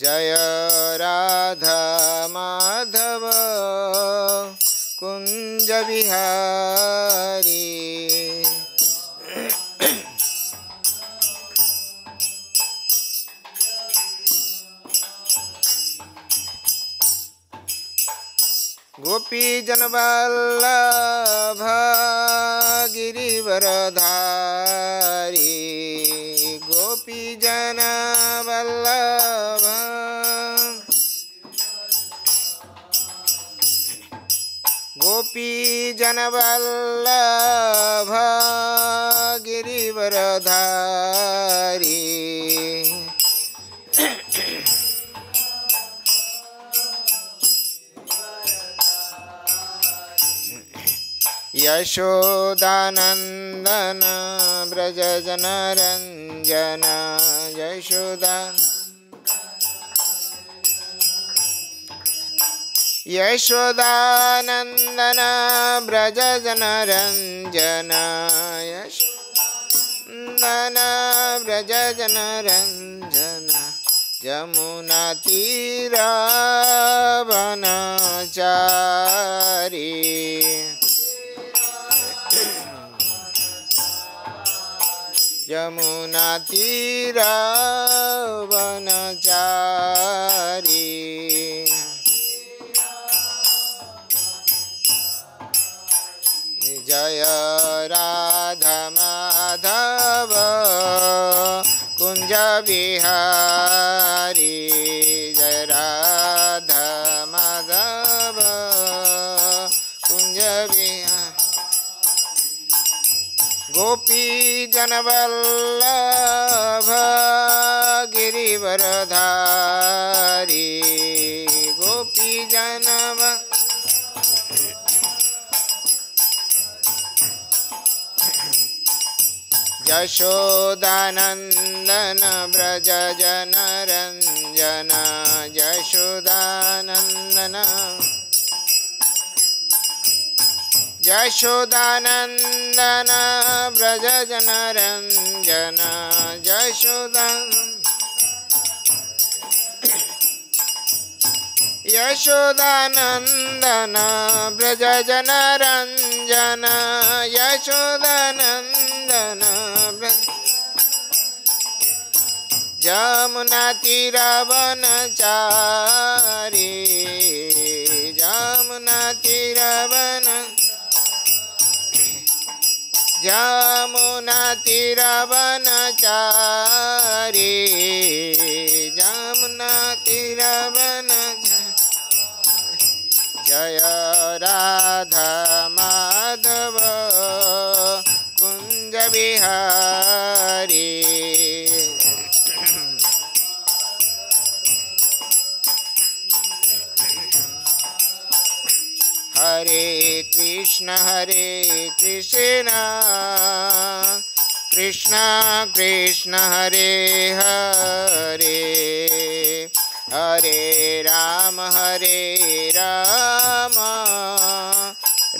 जय राधा माधव कुंज विहारी गोपी जनवल्लभ धारी गोपी जनवल्लभ गिरिवरधारी यशोदानन्दन व्रजनरञ्जन यशोदा यशोदानंदन ब्रज ब्रज यश यशोदानन्दन व्रजजनरञ्जन यशोदन व्रजजनरञ्जन जमुनातीरावनचारी यमुनातीरावनचारी जय राधा माधव कुंज विहारी जय राधा माधव कुंज बिहारी गोपी जनवल्लभ गिरिवरधारी गोपी जनव यशोदानन्दन व्रज जनरञ्जन यशोदानन्दन यशोदानन्दन व्रज जनरञ्जन यशोदा यशोदानन्दन व्रज जनरञ्जन यशोदानन्द नंदन जमुना तीरवन चारी जमुना तीरवन जमुना तीरवन चारी जमुना तीरवन जय राधा माधव बिहारी हरे कृष्ण हरे कृष्ण कृष्ण कृष्ण हरे हरे हरे राम हरे राम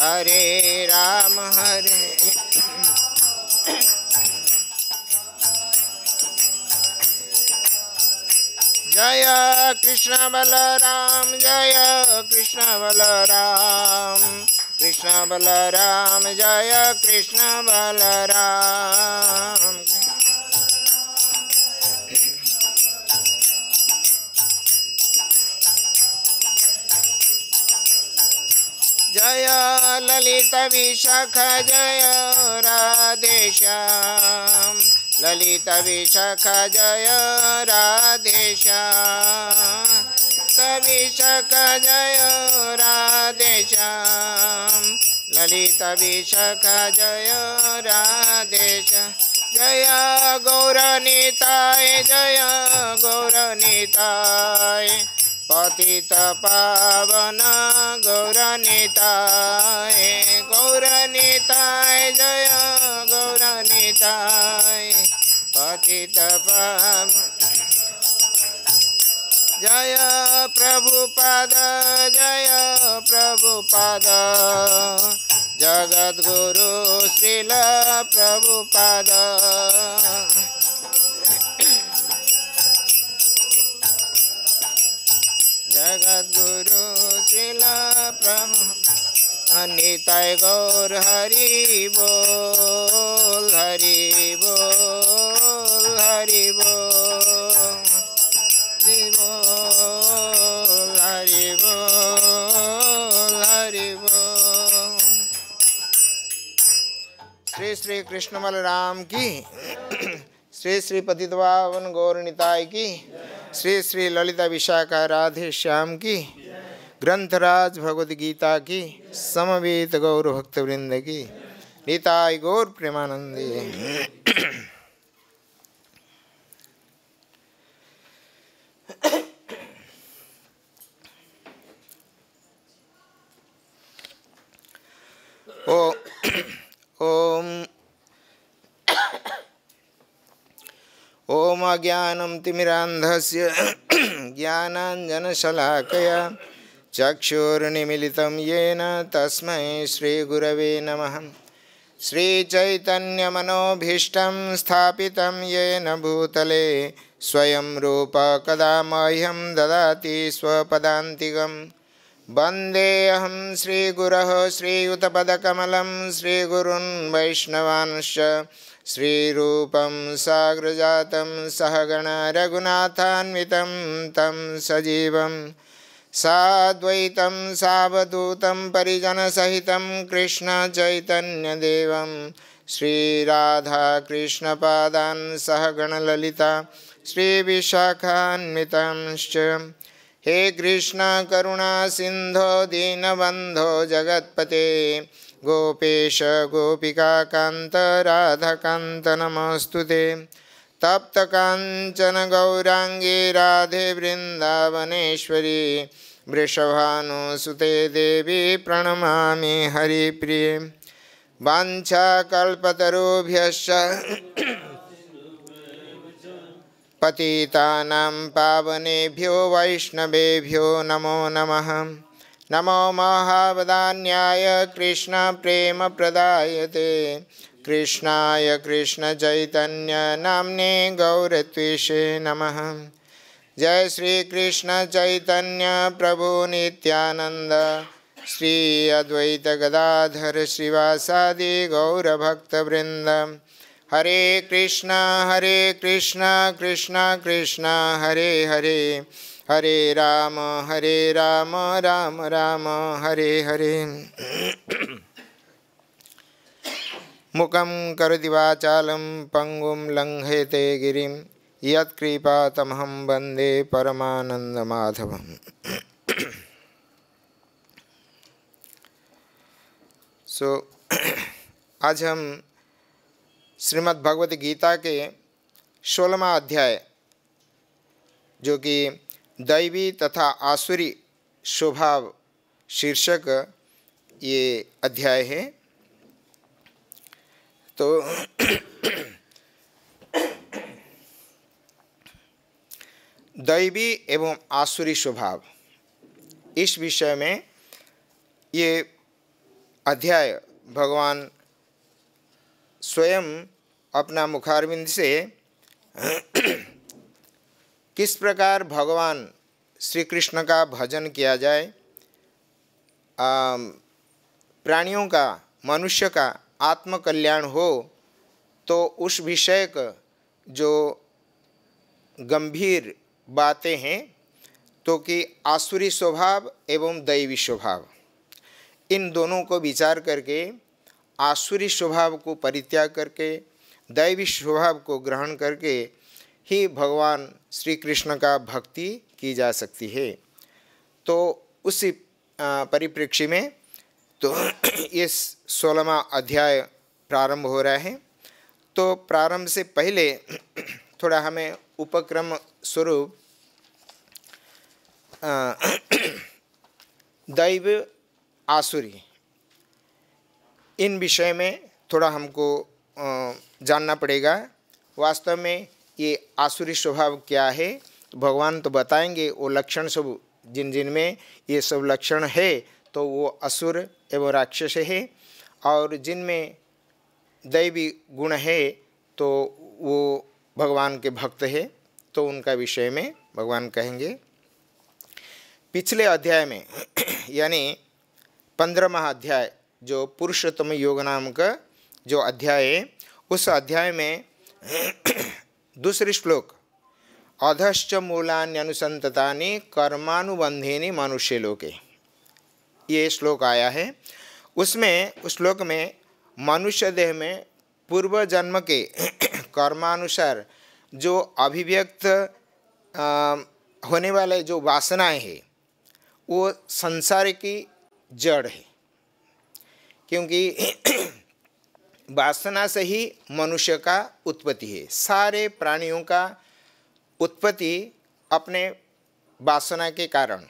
हरे राम हरे जय कृष्ण बलराम जय कृष्ण बलराम कृष्ण बलराम जय कृष्ण बलराम ललित विशाख जय राधेश्याम ललित विशाख जय राधेश्याम सविशाख जय राधेश्याम ललित विशाख जय राधेश जय गौरनीताय जय गौरनीताय पतित पावन गौरनिताय गौरनिताय जय गौरनिताय पतित पावन जय पद जय जगद गुरु श्रील पद प्रमा गौर हरि बोल हरि बोल हरि बोल हरि बोल हरि बोल हरि बोल श्री श्री कृष्णमल राम की श्री श्री पतितवावन गौर निताय की श्री श्री ललिता विशाखा राधे श्याम की ग्रंथराज भगवद गीता की समवेत गौर भक्त वृंद की नीताय गौर प्रेमानंदी ओ ओम ओम अज्ञानम तिमिरांधस्य ज्ञानांजनशलाकया चक्षुर्निमिलितं येन तस्म श्रीगुरव नम श्रीचैतन्यमनोभीष्टं स्थात येन भूतले स्वयं रूप कदा मह्यम ददाति स्वपदान्तिकं वन्देऽहं श्रीगुरः श्रीयुतपदकमलं श्रीगुरुन् वैष्णवांश्च श्रीरूपं साग्रजातं सहगणरघुनाथान्वितं तं सजीवम् साद्वैतं सावधूतं परिजनसहितं चैतन्यदेव श्रीराधाकृष्णपादान् सह श्री श्रीविशाखान्वितांश्च हे कृष्ण करुणा कृष्णकरुणासिन्धो दीनबंधो जगत्पते गोपेश गोपिकान्तराधकान्तनमोऽस्तु ते तप्तकाञ्चनगौराङ्गी राधे वृन्दावनेश्वरी वृषभानुसुते देवी प्रणमामि हरिप्रिये वाञ्छाकल्पतरुभ्यश्च पतितानां पावनेभ्यो वैष्णवेभ्यो नमो नमः नमो महावदान्याय कृष्णप्रेमप्रदायते कृष्णाय कृष्णचैतन्यनाम्ने गौरत्षे नमः जय श्री कृष्ण चैतन्य प्रभु नित्यानंद श्री अद्वैत गदाधर श्रीवासादि गौरभक्तवृंद हरे कृष्ण हरे कृष्ण कृष्ण कृष्ण हरे हरे हरे राम हरे राम राम राम हरे हरे मुखम करदिवाचालं पंगुं लंघयते गिरिं वंदे परमानंद माधव सो आज हम श्रीमद् भगवत गीता के सोलहवा अध्याय जो कि दैवी तथा आसुरी स्वभाव शीर्षक ये अध्याय है तो दैवी एवं आसुरी स्वभाव इस विषय में ये अध्याय भगवान स्वयं अपना मुखारविंद से किस प्रकार भगवान श्री कृष्ण का भजन किया जाए प्राणियों का मनुष्य का आत्मकल्याण हो तो उस विषय का जो गंभीर बातें हैं तो कि आसुरी स्वभाव एवं दैवी स्वभाव इन दोनों को विचार करके आसुरी स्वभाव को परित्याग करके दैवी स्वभाव को ग्रहण करके ही भगवान श्री कृष्ण का भक्ति की जा सकती है तो उसी परिप्रेक्ष्य में तो ये सोलहवा अध्याय प्रारंभ हो रहा है तो प्रारंभ से पहले थोड़ा हमें उपक्रम स्वरूप दैव आसुरी इन विषय में थोड़ा हमको जानना पड़ेगा वास्तव में ये आसुरी स्वभाव क्या है भगवान तो बताएंगे वो लक्षण सब जिन जिन में ये सब लक्षण है तो वो असुर एवं राक्षस है और जिनमें दैवी गुण है तो वो भगवान के भक्त है तो उनका विषय में भगवान कहेंगे पिछले अध्याय में यानी पंद्रह अध्याय जो पुरुषोत्तम योग नाम का जो अध्याय है उस अध्याय में दूसरे श्लोक अधश्च मूलान्यनुसंतता कर्मानुबंधेनि मनुष्य लोके ये श्लोक आया है उसमें उस श्लोक में मनुष्य देह में पूर्व जन्म के कर्मानुसार जो अभिव्यक्त होने वाले जो वासनाएं हैं वो संसार की जड़ है क्योंकि वासना से ही मनुष्य का उत्पत्ति है सारे प्राणियों का उत्पत्ति अपने वासना के कारण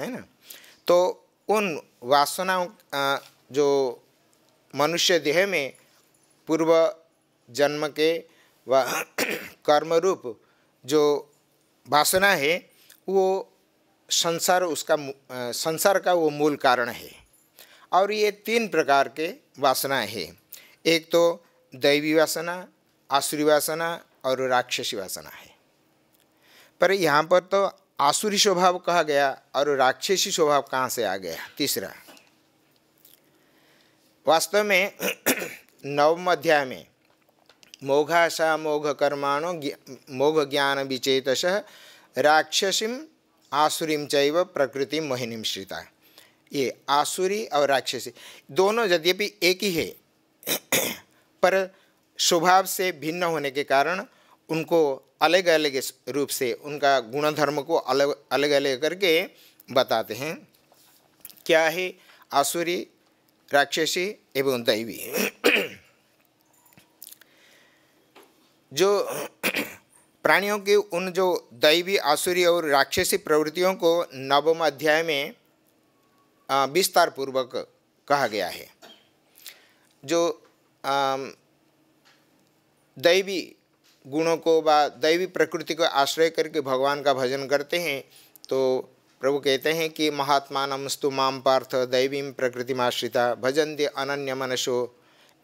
है ना तो उन वासनाओं जो मनुष्य देह में पूर्व जन्म के व कर्म रूप जो वासना है वो संसार उसका संसार का वो मूल कारण है और ये तीन प्रकार के वासना है एक तो दैवी वासना आसुरी वासना और राक्षसी वासना है पर यहाँ पर तो आसुरी स्वभाव कहा गया और राक्षसी स्वभाव कहाँ से आ गया तीसरा वास्तव में नवम अध्याय में मोघाशा मोघ कर्माण मोघ ज्ञान विचेतश राक्षसीम आसुरीम चैव प्रकृति मोहिनीम श्रिता ये आसुरी और राक्षसी दोनों यद्यपि एक ही है पर स्वभाव से भिन्न होने के कारण उनको अलग अलग रूप से उनका गुणधर्म को अलग अलग अलग करके बताते हैं क्या है आसुरी राक्षसी एवं दैवी जो प्राणियों के उन जो दैवी आसुरी और राक्षसी प्रवृत्तियों को नवम अध्याय में विस्तार पूर्वक कहा गया है जो दैवी गुणों को व दैवी प्रकृति को आश्रय करके भगवान का भजन करते हैं तो प्रभु कहते हैं कि महात्मा नमस्तु माम पार्थ दैवीं प्रकृतिमाश्रिता दे अनन्य मनसो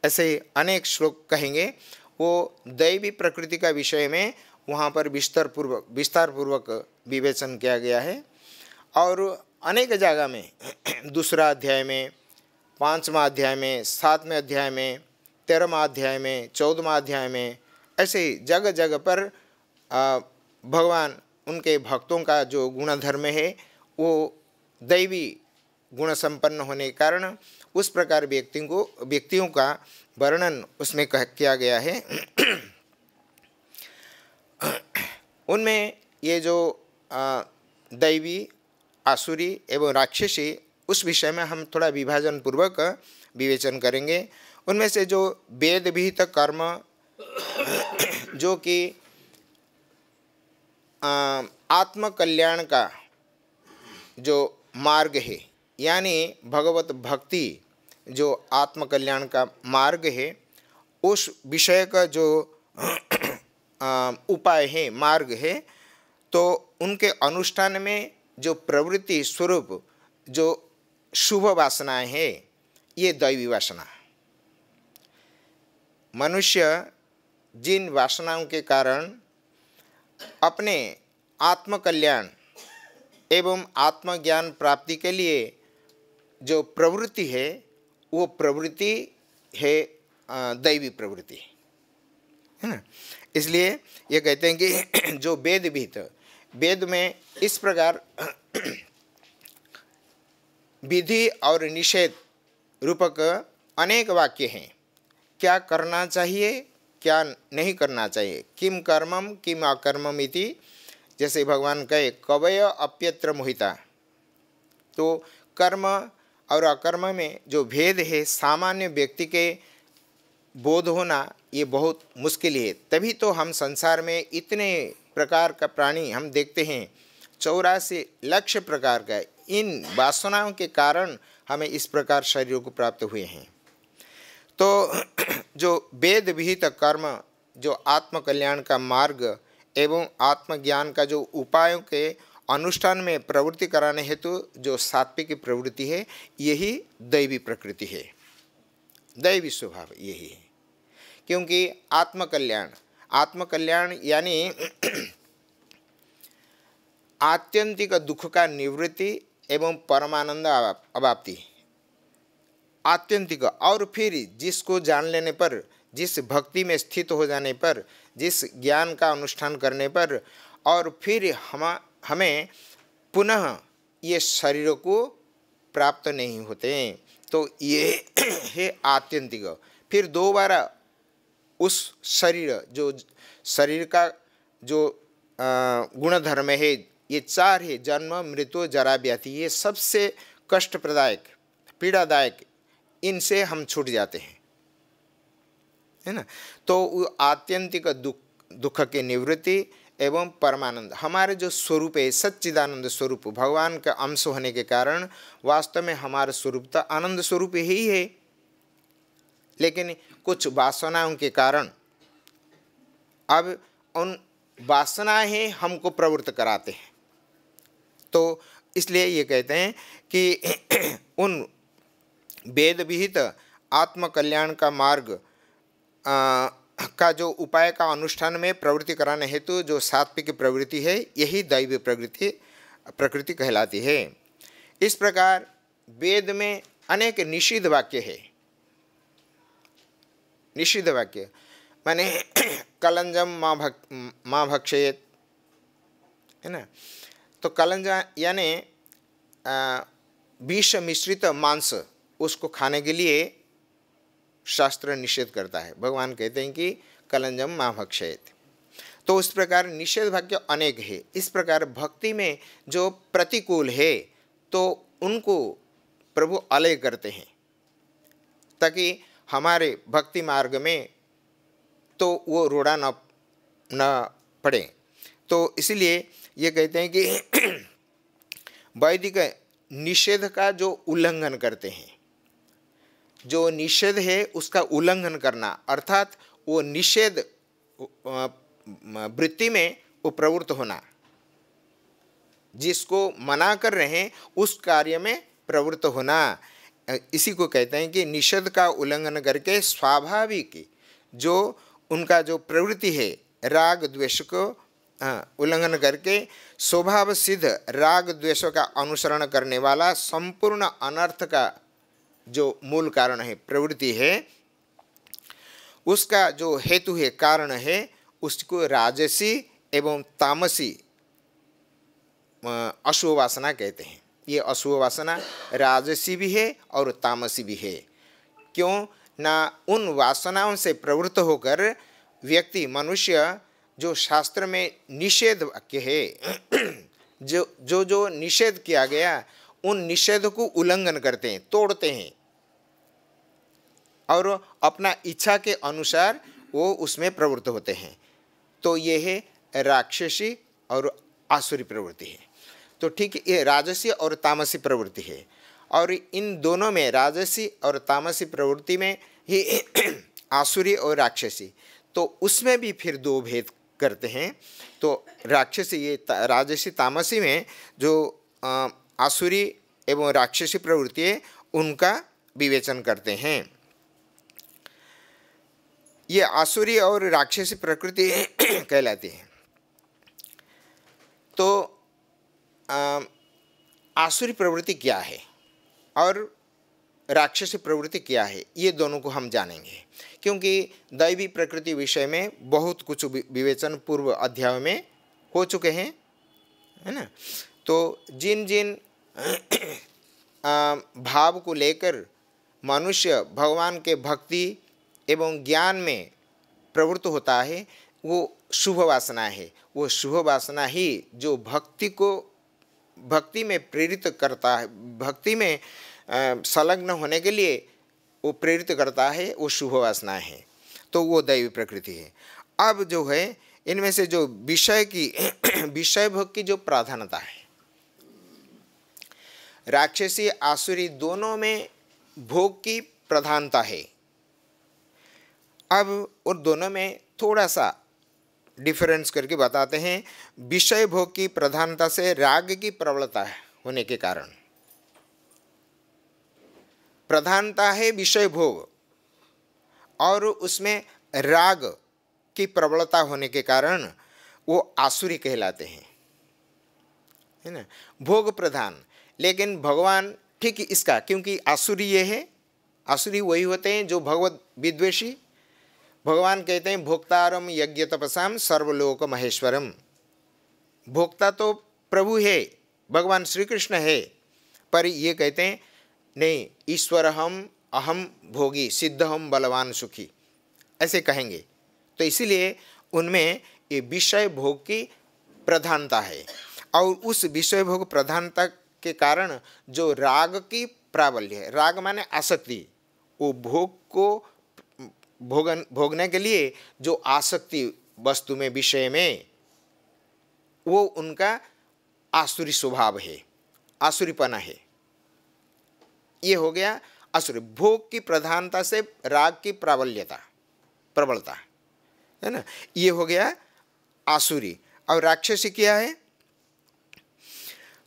ऐसे अनेक श्लोक कहेंगे वो दैवी प्रकृति का विषय में वहाँ पर विस्तार पूर्वक विस्तार पूर्वक विवेचन किया गया है और अनेक जगह में दूसरा अध्याय में पाँचवा अध्याय में सातवें अध्याय में तेरहवा अध्याय में चौदहवा अध्याय में ऐसे ही जगह जगह पर भगवान उनके भक्तों का जो गुणधर्म है वो दैवी गुण संपन्न होने के कारण उस प्रकार व्यक्ति को व्यक्तियों का वर्णन उसमें कह किया गया है उनमें ये जो दैवी आसुरी एवं राक्षसी उस विषय में हम थोड़ा विभाजन पूर्वक विवेचन करेंगे उनमें से जो वेद विहित कर्म जो कि आत्मकल्याण का जो मार्ग है यानी भगवत भक्ति जो आत्मकल्याण का मार्ग है उस विषय का जो उपाय है मार्ग है तो उनके अनुष्ठान में जो प्रवृत्ति स्वरूप जो शुभ वासनाएँ हैं ये दैवी वासना मनुष्य जिन वासनाओं के कारण अपने आत्मकल्याण एवं आत्मज्ञान प्राप्ति के लिए जो प्रवृत्ति है वो प्रवृत्ति है दैवी प्रवृत्ति है ना इसलिए ये कहते हैं कि जो वेद भीत वेद में इस प्रकार विधि और निषेध रूपक अनेक वाक्य हैं क्या करना चाहिए क्या नहीं करना चाहिए किम कर्मम किम अकर्मम इति जैसे भगवान कहे कवय अप्यत्र मोहिता तो कर्म और अकर्म में जो भेद है सामान्य व्यक्ति के बोध होना ये बहुत मुश्किल है तभी तो हम संसार में इतने प्रकार का प्राणी हम देखते हैं चौरासी लक्ष्य प्रकार का इन वासनाओं के कारण हमें इस प्रकार शरीरों को प्राप्त हुए हैं तो जो वेद विहित कर्म जो आत्मकल्याण का मार्ग एवं आत्मज्ञान का जो उपायों के अनुष्ठान में प्रवृत्ति कराने हेतु जो सात्विक प्रवृत्ति है यही दैवी प्रकृति है दैवी स्वभाव यही है क्योंकि आत्मकल्याण आत्मकल्याण यानी आत्यंतिक दुख का निवृत्ति एवं परमानंद अवाप्ति आत्यंतिक और फिर जिसको जान लेने पर जिस भक्ति में स्थित हो जाने पर जिस ज्ञान का अनुष्ठान करने पर और फिर हम हमें पुनः ये शरीर को प्राप्त नहीं होते तो ये है आत्यंतिक फिर दोबारा उस शरीर जो शरीर का जो गुणधर्म है ये चार है जन्म मृत्यु जरा व्याधि ये सबसे कष्टप्रदायक पीड़ादायक इनसे हम छूट जाते हैं है ना तो आत्यंतिक दुख दुख की निवृत्ति एवं परमानंद हमारे जो स्वरूप है सच्चिदानंद स्वरूप भगवान का अंश होने के कारण वास्तव में हमारा स्वरूप तो आनंद स्वरूप ही है लेकिन कुछ वासनाओं के कारण अब उन वासनाएं हमको प्रवृत्त कराते हैं तो इसलिए ये कहते हैं कि उन वेद विहित आत्मकल्याण का मार्ग आ, का जो उपाय का अनुष्ठान में प्रवृत्ति कराने हेतु जो सात्विक प्रवृत्ति है यही दैव प्रवृत्ति प्रकृति कहलाती है इस प्रकार वेद में अनेक निषिद्ध वाक्य है निषिद्ध वाक्य माने कलंजम माँ भक् माँ भक्षेत है ना तो कलंज यानी विष मिश्रित मांस उसको खाने के लिए शास्त्र निषेध करता है भगवान कहते हैं कि कलंजम माँ भक्षयत तो उस प्रकार निषेध वाक्य अनेक है इस प्रकार भक्ति में जो प्रतिकूल है तो उनको प्रभु अलय करते हैं ताकि हमारे भक्ति मार्ग में तो वो रोड़ा न न पड़े तो इसलिए ये कहते हैं कि वैदिक निषेध का जो उल्लंघन करते हैं जो निषेध है उसका उल्लंघन करना अर्थात वो निषेध वृत्ति में वो प्रवृत्त होना जिसको मना कर रहे हैं उस कार्य में प्रवृत्त होना इसी को कहते हैं कि निषेध का उल्लंघन करके स्वाभाविक जो उनका जो प्रवृत्ति है राग द्वेष को उल्लंघन करके स्वभाव सिद्ध राग द्वेषों का अनुसरण करने वाला संपूर्ण अनर्थ का जो मूल कारण है प्रवृत्ति है उसका जो हेतु है कारण है उसको राजसी एवं तामसी अशुभ वासना कहते हैं ये अशुभ वासना राजसी भी है और तामसी भी है क्यों ना उन वासनाओं से प्रवृत्त होकर व्यक्ति मनुष्य जो शास्त्र में निषेध वाक्य है जो जो जो निषेध किया गया उन निषेध को उल्लंघन करते हैं तोड़ते हैं और अपना इच्छा के अनुसार वो उसमें प्रवृत्त होते हैं तो ये है राक्षसी और आसुरी प्रवृत्ति है तो ठीक ये राजसी और तामसी प्रवृत्ति है और इन दोनों में राजसी और तामसी प्रवृत्ति में ही आसुरी और राक्षसी तो उसमें भी फिर दो भेद करते हैं तो राक्षसी ये ता, राजसी तामसी में जो आ, आसुरी एवं राक्षसी प्रवृत्ति उनका विवेचन करते हैं ये आसुरी और राक्षसी प्रकृति कहलाती है तो आसुरी प्रवृत्ति क्या है और राक्षसी प्रवृत्ति क्या है ये दोनों को हम जानेंगे क्योंकि दैवी प्रकृति विषय में बहुत कुछ विवेचन पूर्व अध्याय में हो चुके हैं है ना तो जिन जिन भाव को लेकर मनुष्य भगवान के भक्ति एवं ज्ञान में प्रवृत्त होता है वो शुभ वासना है वो शुभ वासना ही जो भक्ति को भक्ति में प्रेरित करता है भक्ति में संलग्न होने के लिए वो प्रेरित करता है वो शुभ वासना है तो वो दैवी प्रकृति है अब जो है इनमें से जो विषय की विषय भोग की जो प्राधान्यता है राक्षसी आसुरी दोनों में भोग की प्रधानता है अब उन दोनों में थोड़ा सा डिफरेंस करके बताते हैं विषय भोग की प्रधानता से राग की प्रबलता होने के कारण प्रधानता है विषय भोग और उसमें राग की प्रबलता होने के कारण वो आसुरी कहलाते हैं है ना भोग प्रधान लेकिन भगवान ठीक इसका क्योंकि आसुरी ये है आसुरी वही होते हैं जो भगवत विद्वेषी भगवान कहते हैं भोक्तारम यज्ञ तपसाम सर्वलोक महेश्वरम भोक्ता तो प्रभु है भगवान श्री कृष्ण है पर ये कहते हैं नहीं ईश्वर हम अहम भोगी सिद्ध हम बलवान सुखी ऐसे कहेंगे तो इसीलिए उनमें ये विषय भोग की प्रधानता है और उस विषय भोग प्रधानता के कारण जो राग की प्राबल्य है राग माने आसक्ति वो भोग को भोगन भोगने के लिए जो आसक्ति वस्तु में विषय में वो उनका आसुरी स्वभाव है आसुरीपना है ये हो गया असुर भोग की प्रधानता से राग की प्राबल्यता प्रबलता है ना ये हो गया आसुरी और राक्षसी क्या है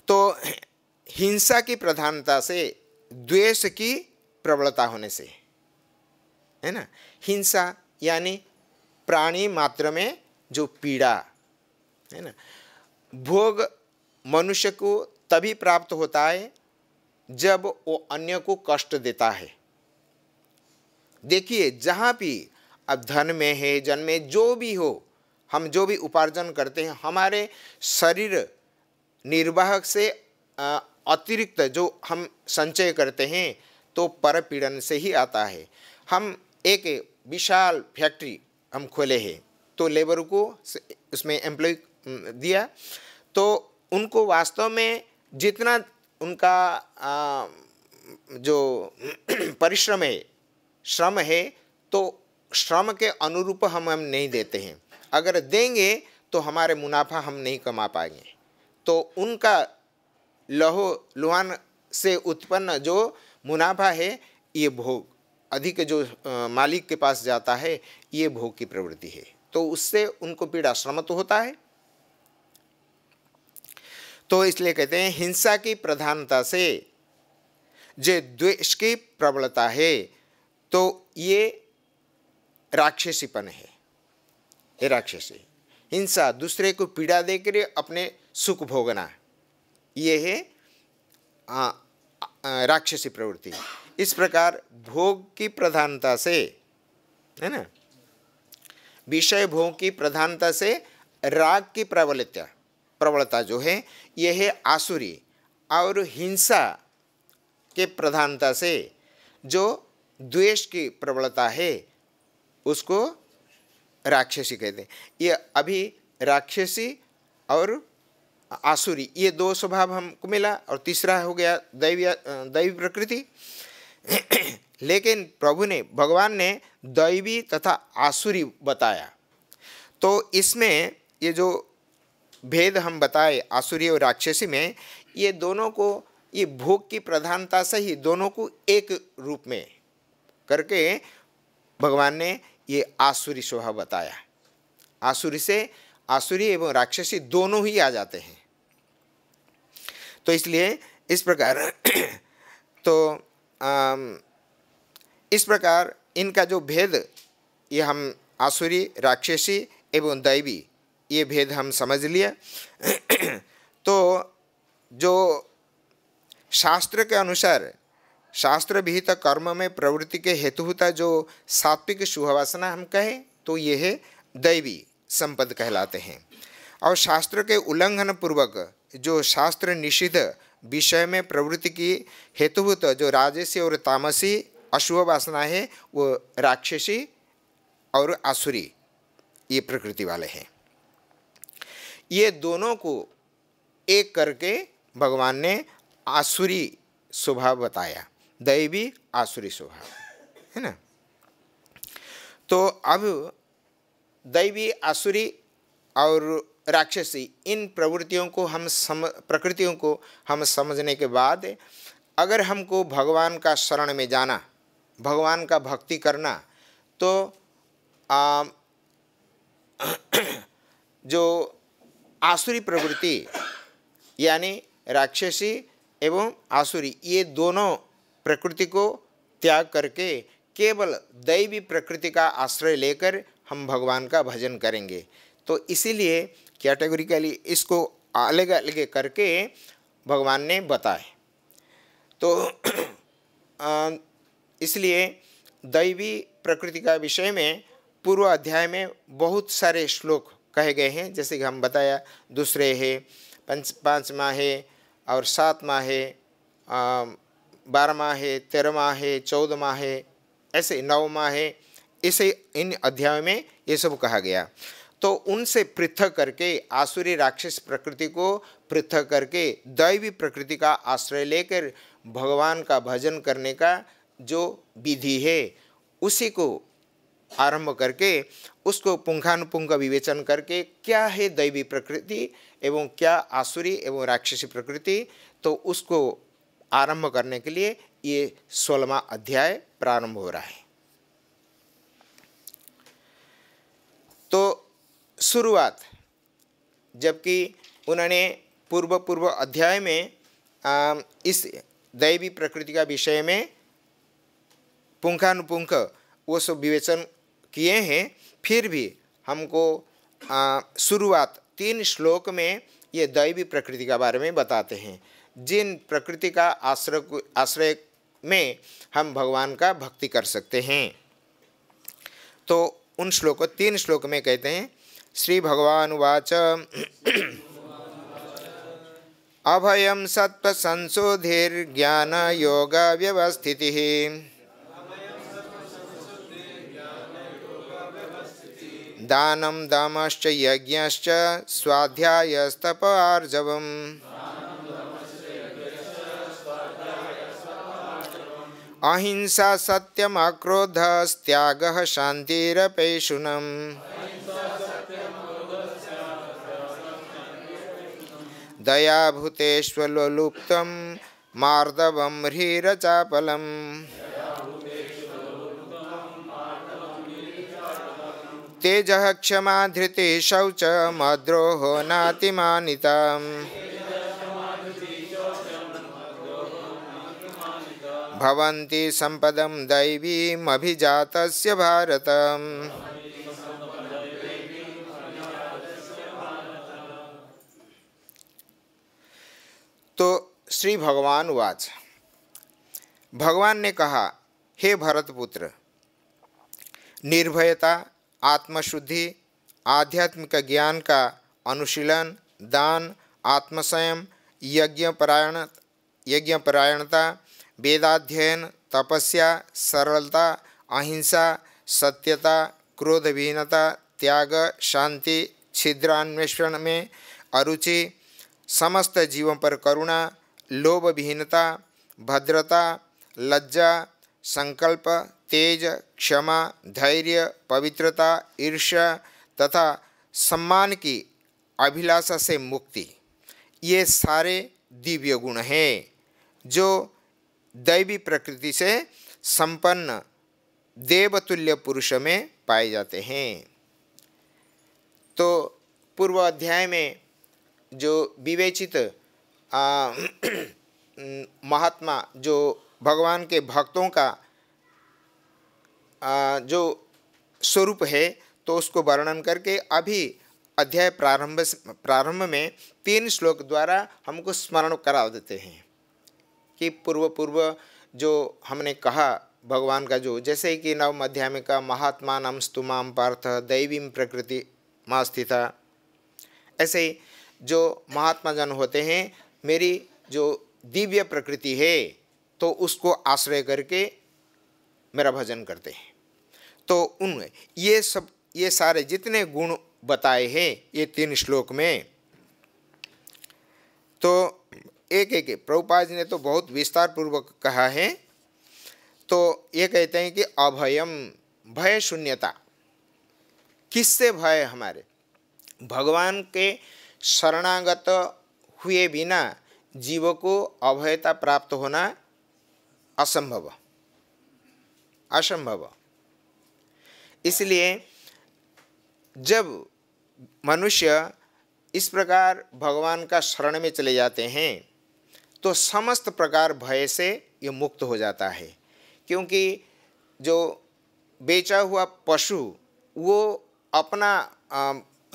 तो हिंसा की प्रधानता से द्वेष की प्रबलता होने से है ना हिंसा यानी प्राणी मात्र में जो पीड़ा है ना भोग मनुष्य को तभी प्राप्त होता है जब वो अन्य को कष्ट देता है देखिए जहाँ भी अब धन में है जन में जो भी हो हम जो भी उपार्जन करते हैं हमारे शरीर निर्वाह से अतिरिक्त जो हम संचय करते हैं तो परपीड़न से ही आता है हम एक विशाल फैक्ट्री हम खोले हैं तो लेबर को उसमें एम्प्लॉय दिया तो उनको वास्तव में जितना उनका आ, जो परिश्रम है श्रम है तो श्रम के अनुरूप हम हम नहीं देते हैं अगर देंगे तो हमारे मुनाफा हम नहीं कमा पाएंगे तो उनका लहो लुहान से उत्पन्न जो मुनाफा है ये भोग अधिक जो मालिक के पास जाता है ये भोग की प्रवृत्ति है तो उससे उनको पीड़ा श्रम तो होता है तो इसलिए कहते हैं हिंसा की प्रधानता से जो द्वेष की प्रबलता है तो ये राक्षसीपन है ये राक्षसी हिंसा दूसरे को पीड़ा देकर अपने सुख भोगना ये है आ, आ, राक्षसी प्रवृत्ति इस प्रकार भोग की प्रधानता से है ना विषय भोग की प्रधानता से राग की प्रबलता प्रबलता जो है यह है आसुरी और हिंसा के प्रधानता से जो द्वेष की प्रबलता है उसको राक्षसी कहते हैं ये अभी राक्षसी और आसुरी ये दो स्वभाव हमको मिला और तीसरा हो गया दैवी दैवी प्रकृति लेकिन प्रभु ने भगवान ने दैवी तथा आसुरी बताया तो इसमें ये जो भेद हम बताए आसुरी और राक्षसी में ये दोनों को ये भोग की प्रधानता से ही दोनों को एक रूप में करके भगवान ने ये आसुरी स्वभाव बताया आसुरी से आसुरी एवं राक्षसी दोनों ही आ जाते हैं तो इसलिए इस प्रकार तो इस प्रकार इनका जो भेद ये हम आसुरी राक्षसी एवं दैवी ये भेद हम समझ लिए तो जो शास्त्र के अनुसार शास्त्र विहित कर्म में प्रवृत्ति के हेतु होता जो सात्विक शुभवासना हम कहें तो ये है दैवी संपद कहलाते हैं और शास्त्र के उल्लंघन पूर्वक जो शास्त्र निषिद्ध विषय में प्रवृत्ति की हेतुभूत जो राजसी और तामसी अशुभ वासना है वो राक्षसी और आसुरी ये प्रकृति वाले हैं ये दोनों को एक करके भगवान ने आसुरी स्वभाव बताया दैवी आसुरी स्वभाव है ना तो अब दैवी आसुरी और राक्षसी इन प्रवृत्तियों को हम सम प्रकृतियों को हम समझने के बाद अगर हमको भगवान का शरण में जाना भगवान का भक्ति करना तो आ, जो आसुरी प्रवृत्ति यानी राक्षसी एवं आसुरी ये दोनों प्रकृति को त्याग करके केवल दैवी प्रकृति का आश्रय लेकर हम भगवान का भजन करेंगे तो इसीलिए कैटेगोरिकली इसको अलग अलग करके भगवान ने बताए तो इसलिए दैवी प्रकृति का विषय में पूर्व अध्याय में बहुत सारे श्लोक कहे गए हैं जैसे कि हम बताया दूसरे है पंच पाँचवा है और सातवा है बारहवा है तेरहवा है चौदहवा है ऐसे नौवा है इसे इन अध्याय में ये सब कहा गया तो उनसे पृथक करके आसुरी राक्षस प्रकृति को पृथक करके दैवी प्रकृति का आश्रय लेकर भगवान का भजन करने का जो विधि है उसी को आरंभ करके उसको पुंगानुपुंग विवेचन करके क्या है दैवी प्रकृति एवं क्या आसुरी एवं राक्षसी प्रकृति तो उसको आरंभ करने के लिए ये सोलहवा अध्याय प्रारंभ हो रहा है तो शुरुआत जबकि उन्होंने पूर्व पूर्व अध्याय में आ, इस दैवी प्रकृति का विषय में पुंखानुपुंख वो सब विवेचन किए हैं फिर भी हमको शुरुआत तीन श्लोक में ये दैवी प्रकृति के बारे में बताते हैं जिन प्रकृति का आश्रय आश्रय में हम भगवान का भक्ति कर सकते हैं तो उन श्लोक तीन श्लोक में कहते हैं श्री भगवान वाच अभयम सत्व संशोधिर्ज्ञान योग व्यवस्थित दानम दमश्च स्वाध्याय स्तप आर्जव अहिंसा सत्यमक्रोधस्त्यागः शान्तिरपैशुनम् दयाभूतेष्वलुप्तं मार्दवं ह्रीरचापलम् तेजः क्षमा शौचमद्रोहो नातिमानिताम् भवन्ति सम्पदं दैवीमभिजातस्य भारत तो श्री भगवान वाच भगवान ने कहा हे भरतपुत्र निर्भयता आत्मशुद्धि आध्यात्मिक ज्ञान का अनुशीलन दान आत्मसंयम यज्ञपरायण यज्ञपरायणता वेदाध्ययन तपस्या सरलता अहिंसा सत्यता क्रोधहीनता त्याग शांति छिद्रन्वेषण में अरुचि समस्त जीवों पर करुणा लोभ विहीनता भद्रता लज्जा संकल्प तेज क्षमा धैर्य पवित्रता ईर्ष्या तथा सम्मान की अभिलाषा से मुक्ति ये सारे दिव्य गुण हैं जो दैवी प्रकृति से संपन्न देवतुल्य पुरुष में पाए जाते हैं तो पूर्व अध्याय में जो विवेचित महात्मा जो भगवान के भक्तों का आ, जो स्वरूप है तो उसको वर्णन करके अभी अध्याय प्रारंभ प्रारंभ में तीन श्लोक द्वारा हमको स्मरण करा देते हैं कि पूर्व पूर्व जो हमने कहा भगवान का जो जैसे कि नव मध्यामिका महात्मा नम स्तुमा पार्थ दैवीम प्रकृति माँ स्थित ऐसे जो महात्मा जन होते हैं मेरी जो दिव्य प्रकृति है तो उसको आश्रय करके मेरा भजन करते हैं तो उन ये सब ये सारे जितने गुण बताए हैं ये तीन श्लोक में तो एक एक प्रभुपाद जी ने तो बहुत विस्तार पूर्वक कहा है तो ये कहते हैं कि अभयम भय शून्यता किससे भय हमारे भगवान के शरणागत हुए बिना जीव को अभयता प्राप्त होना असंभव असंभव इसलिए जब मनुष्य इस प्रकार भगवान का शरण में चले जाते हैं तो समस्त प्रकार भय से ये मुक्त हो जाता है क्योंकि जो बेचा हुआ पशु वो अपना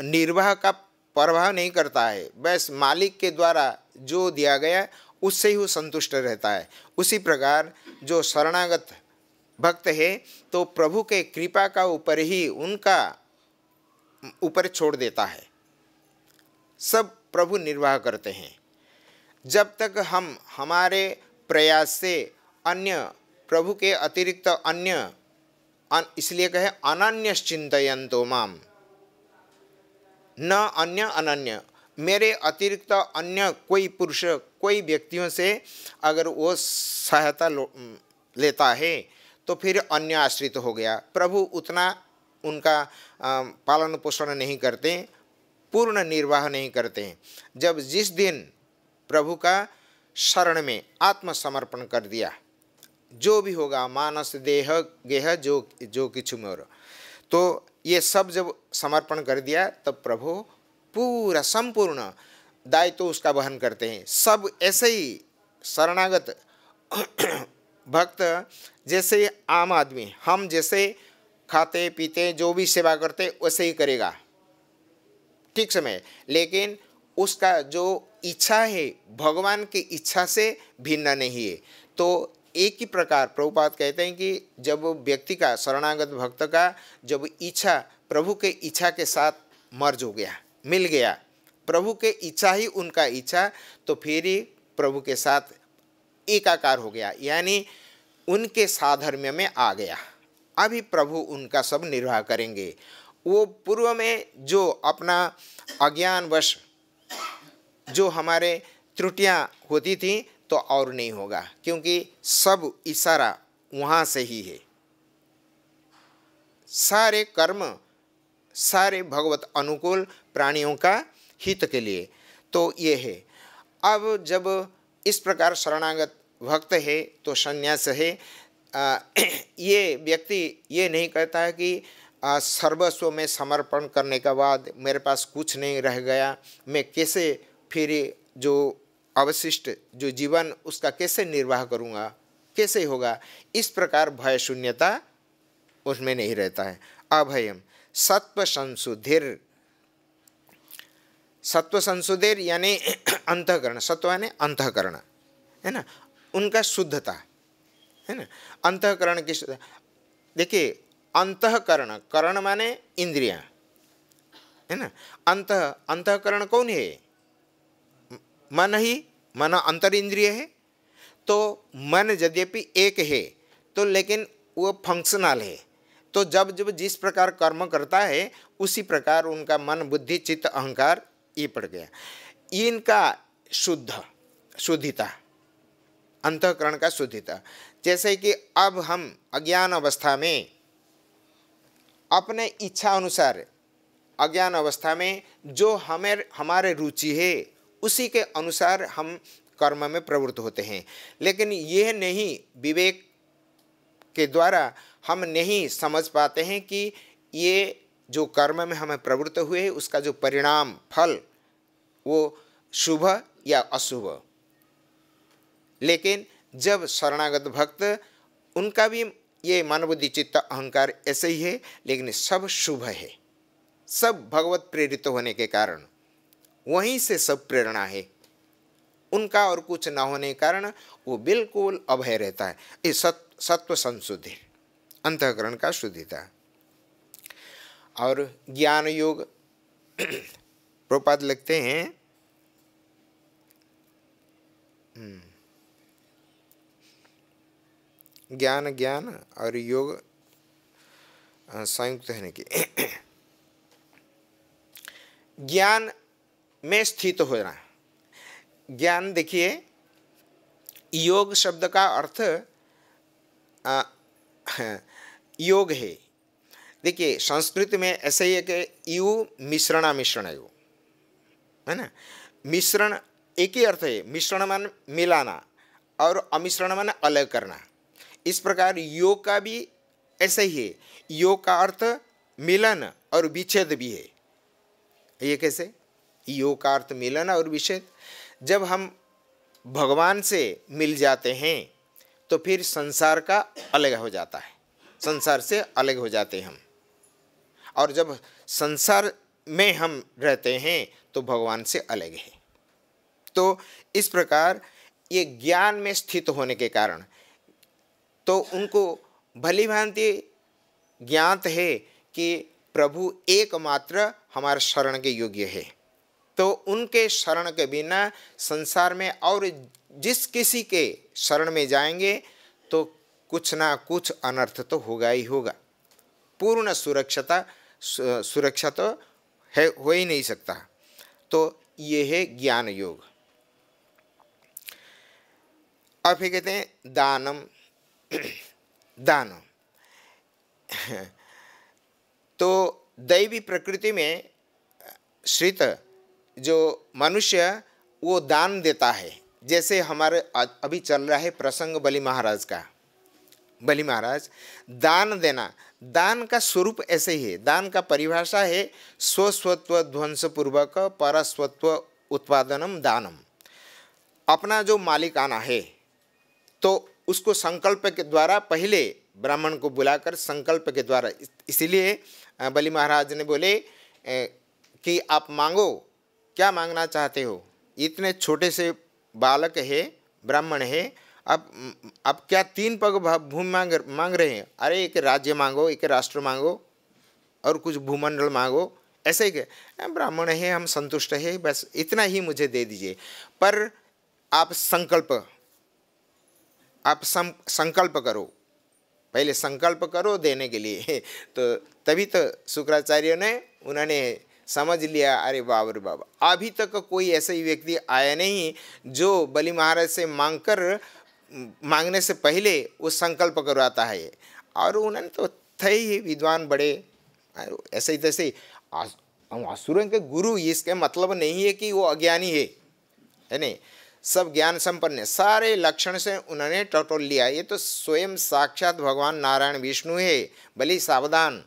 निर्वाह का प्रवाह नहीं करता है बस मालिक के द्वारा जो दिया गया उससे ही वो संतुष्ट रहता है उसी प्रकार जो शरणागत भक्त है तो प्रभु के कृपा का ऊपर ही उनका ऊपर छोड़ देता है सब प्रभु निर्वाह करते हैं जब तक हम हमारे प्रयास से अन्य प्रभु के अतिरिक्त अन्य इसलिए कहे अनन्य तो माम न अन्य अनन्य मेरे अतिरिक्त अन्य कोई पुरुष कोई व्यक्तियों से अगर वो सहायता लेता है तो फिर अन्य आश्रित हो गया प्रभु उतना उनका पालन पोषण नहीं करते पूर्ण निर्वाह नहीं करते जब जिस दिन प्रभु का शरण में आत्मसमर्पण कर दिया जो भी होगा मानस देह गेह जो जो किछु मोर तो ये सब जब समर्पण कर दिया तब प्रभु पूरा संपूर्ण दायित्व तो उसका वहन करते हैं सब ऐसे ही शरणागत भक्त जैसे आम आदमी हम जैसे खाते पीते जो भी सेवा करते वैसे ही करेगा ठीक समय लेकिन उसका जो इच्छा है भगवान की इच्छा से भिन्न नहीं है तो एक ही प्रकार प्रभुपाद कहते हैं कि जब व्यक्ति का शरणागत भक्त का जब इच्छा प्रभु के इच्छा के साथ मर्ज हो गया मिल गया प्रभु के इच्छा ही उनका इच्छा तो फिर ही प्रभु के साथ एकाकार हो गया यानी उनके साधर्म्य में आ गया अभी प्रभु उनका सब निर्वाह करेंगे वो पूर्व में जो अपना अज्ञानवश जो हमारे त्रुटियाँ होती थी तो और नहीं होगा क्योंकि सब इशारा वहाँ से ही है सारे कर्म सारे भगवत अनुकूल प्राणियों का हित के लिए तो ये है अब जब इस प्रकार शरणागत भक्त है तो संन्यास है आ, ये व्यक्ति ये नहीं कहता है कि आ, सर्वस्व में समर्पण करने के बाद मेरे पास कुछ नहीं रह गया मैं कैसे फिर जो अवशिष्ट जो जीवन उसका कैसे निर्वाह करूँगा कैसे होगा इस प्रकार भय शून्यता उसमें नहीं रहता है अभयम सत्व संशुधिर सत्व संशुधिर यानी अंतकरण सत्व यानी अंतकरण है ना उनका शुद्धता है ना अंतकरण की देखिए अंतकरण करण माने इंद्रिया है ना अंत अंतकरण कौन है मन ही मन अंतर इंद्रिय है तो मन यद्यपि एक है तो लेकिन वो फंक्शनल है तो जब जब जिस प्रकार कर्म करता है उसी प्रकार उनका मन बुद्धि चित्त अहंकार ये पड़ गया इनका शुद्ध शुद्धिता अंतकरण का शुद्धिता जैसे कि अब हम अज्ञान अवस्था में अपने इच्छा अनुसार अज्ञान अवस्था में जो हमें हमारे रुचि है उसी के अनुसार हम कर्म में प्रवृत्त होते हैं लेकिन यह नहीं विवेक के द्वारा हम नहीं समझ पाते हैं कि ये जो कर्म में हमें प्रवृत्त हुए है उसका जो परिणाम फल वो शुभ या अशुभ लेकिन जब शरणागत भक्त उनका भी ये मानवबुद्धि चित्त अहंकार ऐसे ही है लेकिन सब शुभ है सब भगवत प्रेरित होने के कारण वहीं से सब प्रेरणा है उनका और कुछ ना होने के कारण वो बिल्कुल अभय रहता है ये सत, सत्व संशुद्धि अंतकरण का शुद्धिता और ज्ञान योग प्रपाद लगते हैं हम्म। ज्ञान ज्ञान और योग संयुक्त है की ज्ञान में स्थित होना ज्ञान देखिए योग शब्द का अर्थ आ, योग है देखिए संस्कृत में ऐसे ही है कि यु मिश्रणा मिश्रण है है ना मिश्रण एक ही अर्थ है मिश्रण मान मिलाना और अमिश्रण मान अलग करना इस प्रकार योग का भी ऐसे ही है योग का अर्थ मिलन और विच्छेद भी है ये कैसे अर्थ मिलन और विषय जब हम भगवान से मिल जाते हैं तो फिर संसार का अलग हो जाता है संसार से अलग हो जाते हैं हम और जब संसार में हम रहते हैं तो भगवान से अलग है तो इस प्रकार ये ज्ञान में स्थित होने के कारण तो उनको भली भांति ज्ञात है कि प्रभु एकमात्र हमारे शरण के योग्य है तो उनके शरण के बिना संसार में और जिस किसी के शरण में जाएंगे तो कुछ ना कुछ अनर्थ तो होगा ही होगा पूर्ण सुरक्षता सुरक्षा तो है हो ही नहीं सकता तो ये है ज्ञान योग अब फिर कहते हैं दानम दानम तो दैवी प्रकृति में श्रित जो मनुष्य वो दान देता है जैसे हमारे अभी चल रहा है प्रसंग बलि महाराज का बलि महाराज दान देना दान का स्वरूप ऐसे ही है दान का परिभाषा है स्वस्वत्व ध्वंसपूर्वक परस्वत्व उत्पादनम दानम अपना जो मालिक आना है तो उसको संकल्प के द्वारा पहले ब्राह्मण को बुलाकर संकल्प के द्वारा इसीलिए इसलिए बलि महाराज ने बोले कि आप मांगो क्या मांगना चाहते हो इतने छोटे से बालक है ब्राह्मण है अब अब क्या तीन पग भूमि मांग मांग रहे हैं अरे एक राज्य मांगो एक राष्ट्र मांगो और कुछ भूमंडल मांगो ऐसे ही ब्राह्मण है हम संतुष्ट है बस इतना ही मुझे दे दीजिए पर आप संकल्प आप सं, संकल्प करो पहले संकल्प करो देने के लिए तो तभी तो शुक्राचार्य ने उन्होंने समझ लिया अरे बाब रे बाबा अभी तक कोई ऐसा ही व्यक्ति आया नहीं जो बलि महाराज से मांग कर मांगने से पहले वो संकल्प करवाता है और उन्होंने तो थे ही विद्वान बड़े ऐसे ही तैसे असुरों के गुरु इसके मतलब नहीं है कि वो अज्ञानी है है नहीं सब ज्ञान संपन्न है सारे लक्षण से उन्होंने टटोल लिया ये तो स्वयं साक्षात भगवान नारायण विष्णु है भले सावधान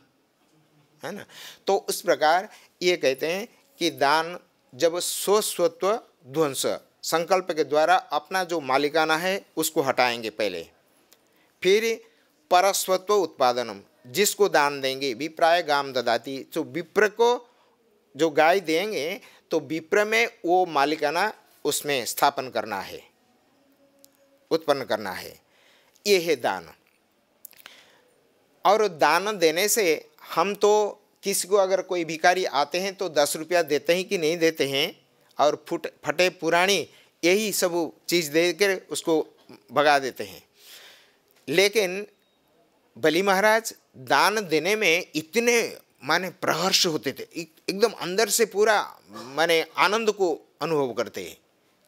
है ना तो उस प्रकार ये कहते हैं कि दान जब स्वस्वत्व ध्वंस संकल्प के द्वारा अपना जो मालिकाना है उसको हटाएंगे पहले फिर परस्वत्व उत्पादनम जिसको दान देंगे विप्राय गाम ददाती तो विप्र को जो गाय देंगे तो विप्र में वो मालिकाना उसमें स्थापन करना है उत्पन्न करना है ये है दान और दान देने से हम तो किसी को अगर कोई भिकारी आते हैं तो दस रुपया देते हैं कि नहीं देते हैं और फुट फटे पुराने यही सब चीज़ देकर उसको भगा देते हैं लेकिन बली महाराज दान देने में इतने माने प्रहर्ष होते थे एकदम अंदर से पूरा माने आनंद को अनुभव करते हैं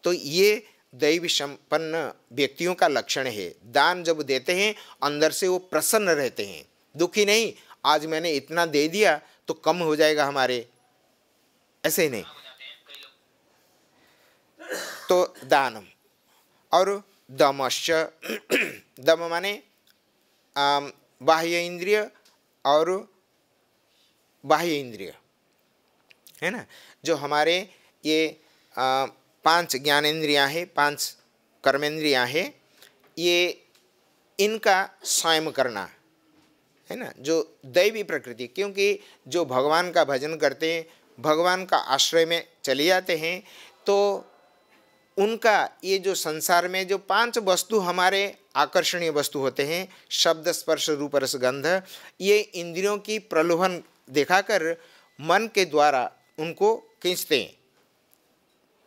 तो ये दैव संपन्न व्यक्तियों का लक्षण है दान जब देते हैं अंदर से वो प्रसन्न रहते हैं दुखी नहीं आज मैंने इतना दे दिया तो कम हो जाएगा हमारे ऐसे ही नहीं तो दानम और दमश्च दम माने बाह्य इंद्रिय और बाह्य इंद्रिय है ना जो हमारे ये आ, पांच ज्ञानेन्द्रियाँ हैं पांच कर्मेंद्रियाँ हैं ये इनका स्वयं करना है ना जो दैवी प्रकृति क्योंकि जो भगवान का भजन करते हैं भगवान का आश्रय में चले जाते हैं तो उनका ये जो संसार में जो पांच वस्तु हमारे आकर्षणीय वस्तु होते हैं शब्द स्पर्श रूप रसगंध ये इंद्रियों की प्रलोभन दिखाकर मन के द्वारा उनको खींचते हैं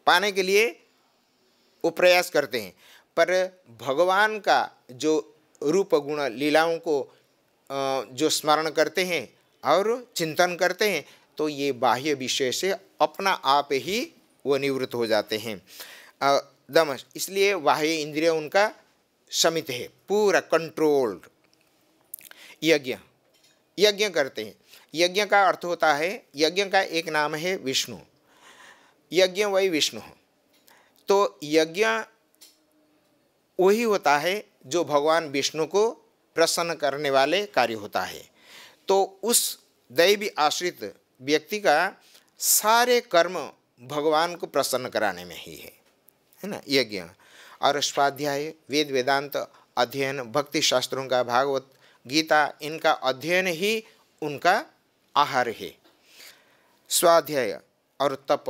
पाने के लिए वो प्रयास करते हैं पर भगवान का जो रूप गुण लीलाओं को जो स्मरण करते हैं और चिंतन करते हैं तो ये बाह्य विषय से अपना आप ही वो निवृत्त हो जाते हैं दमश इसलिए बाह्य इंद्रिय उनका समित है पूरा कंट्रोल्ड यज्ञ यज्ञ करते हैं यज्ञ का अर्थ होता है यज्ञ का एक नाम है विष्णु यज्ञ वही विष्णु तो यज्ञ वही होता है जो भगवान विष्णु को प्रसन्न करने वाले कार्य होता है तो उस दैवी आश्रित व्यक्ति का सारे कर्म भगवान को प्रसन्न कराने में ही है है ना यज्ञ और स्वाध्याय वेद वेदांत अध्ययन भक्ति शास्त्रों का भागवत गीता इनका अध्ययन ही उनका आहार है स्वाध्याय और तप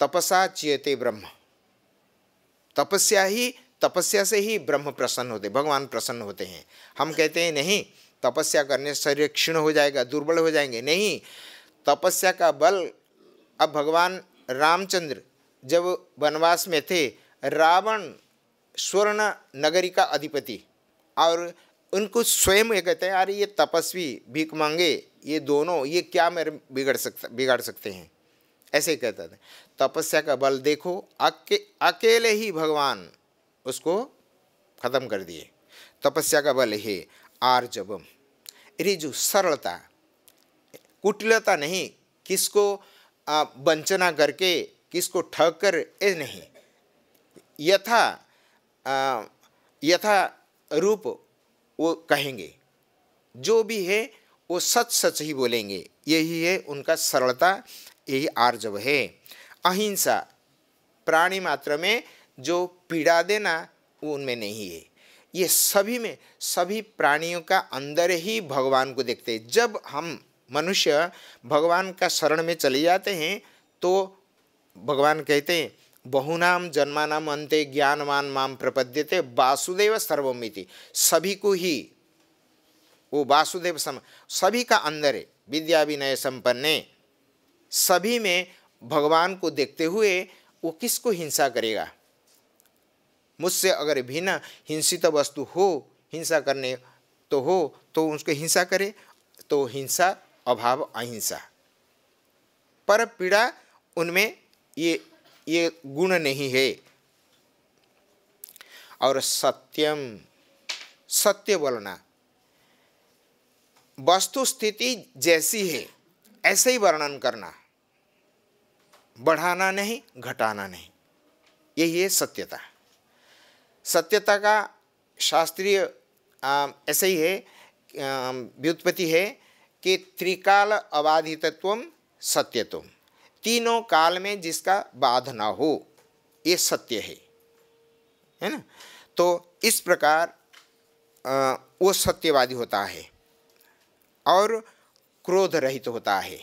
तपसा चेते ब्रह्म तपस्या ही तपस्या से ही ब्रह्म प्रसन्न होते भगवान प्रसन्न होते हैं हम कहते हैं नहीं तपस्या करने से शरीर क्षीण हो जाएगा दुर्बल हो जाएंगे नहीं तपस्या का बल अब भगवान रामचंद्र जब वनवास में थे रावण स्वर्ण नगरी का अधिपति और उनको स्वयं ये कहते हैं अरे ये तपस्वी भीख मांगे ये दोनों ये क्या मेरे बिगड़ सकता बिगाड़ सकते हैं ऐसे ही कहता था तपस्या का बल देखो अके अकेले ही भगवान उसको ख़त्म कर दिए तपस्या का बल है आर्जवम रिजु सरलता कुटिलता नहीं किसको वंचना करके किसको ठग कर ए नहीं यथा यथा रूप वो कहेंगे जो भी है वो सच सच ही बोलेंगे यही है उनका सरलता यही आर्जव है अहिंसा प्राणी मात्र में जो पीड़ा देना वो उनमें नहीं है ये सभी में सभी प्राणियों का अंदर ही भगवान को देखते हैं जब हम मनुष्य भगवान का शरण में चले जाते हैं तो भगवान कहते हैं बहुनाम जन्मानाम अंते ज्ञानवान माम प्रपद्यते वासुदेव सर्वमिति सभी को ही वो वासुदेव सम सभी का अंदर है विद्या विनय संपन्न सभी में भगवान को देखते हुए वो किसको हिंसा करेगा मुझसे अगर भिन्न हिंसित वस्तु हो हिंसा करने तो हो तो उसको हिंसा करे तो हिंसा अभाव अहिंसा पर पीड़ा उनमें ये ये गुण नहीं है और सत्यम सत्य बोलना वस्तु स्थिति जैसी है ऐसे ही वर्णन करना बढ़ाना नहीं घटाना नहीं यही है सत्यता सत्यता का शास्त्रीय ऐसे ही है व्युत्पत्ति है कि त्रिकाल अबाधितत्व सत्यत्व तीनों काल में जिसका बाध ना हो ये सत्य है है ना तो इस प्रकार आ, वो सत्यवादी होता है और क्रोध रहित तो होता है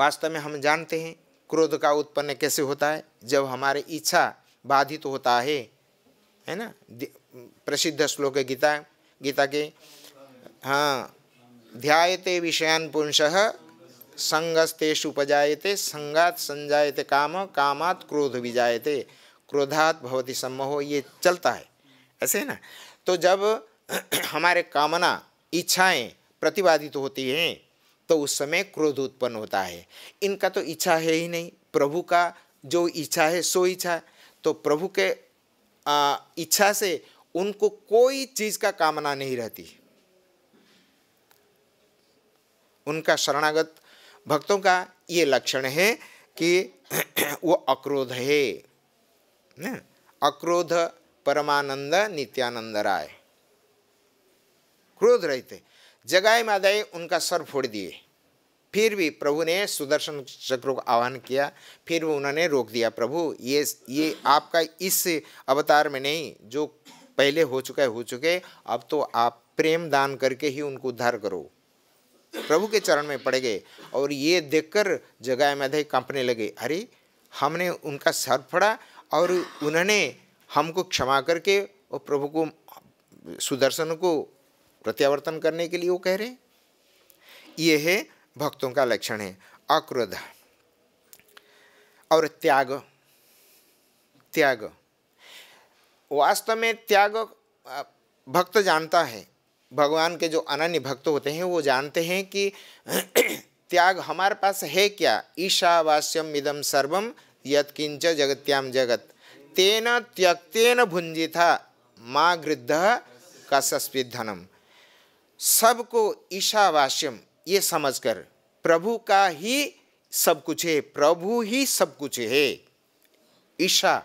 वास्तव में हम जानते हैं क्रोध का उत्पन्न कैसे होता है जब हमारी इच्छा बाधित तो होता है है ना प्रसिद्ध श्लोक है गीता गीता के हाँ ध्यायते विषयान पुंसः संगस्तेश उपजाएते संगात संजायते काम कामात क्रोध विजायते क्रोधात भवती सम्मोह ये चलता है ऐसे है ना तो जब हमारे कामना इच्छाएं प्रतिवादित तो होती हैं तो उस समय क्रोध उत्पन्न होता है इनका तो इच्छा है ही नहीं प्रभु का जो इच्छा है सो इच्छा है तो प्रभु के इच्छा से उनको कोई चीज़ का कामना नहीं रहती उनका शरणागत भक्तों का ये लक्षण है कि वो अक्रोध है न अक्रोध परमानंद नित्यानंद राय क्रोध रहते जगाए मादाए उनका सर फोड़ दिए फिर भी प्रभु ने सुदर्शन चक्र को आह्वान किया फिर भी उन्होंने रोक दिया प्रभु ये ये आपका इस अवतार में नहीं जो पहले हो चुका है हो चुके अब तो आप प्रेम दान करके ही उनको उद्धार करो प्रभु के चरण में पड़ गए और ये देखकर जगह मधे कंपने लगे अरे हमने उनका सर फड़ा और उन्होंने हमको क्षमा करके और प्रभु को सुदर्शन को प्रत्यावर्तन करने के लिए वो कह रहे ये है भक्तों का लक्षण है अक्रोध और त्याग त्याग वास्तव में त्याग भक्त जानता है भगवान के जो अनन्य भक्त होते हैं वो जानते हैं कि त्याग हमारे पास है क्या ईशावास्यम इदम सर्वम यत्किंच जगत्याम जगत तेन त्यक्तेन भुंजिता माँ गृद्ध धनम सबको ईशावास्यम ये समझकर प्रभु का ही सब कुछ है प्रभु ही सब कुछ है ईशा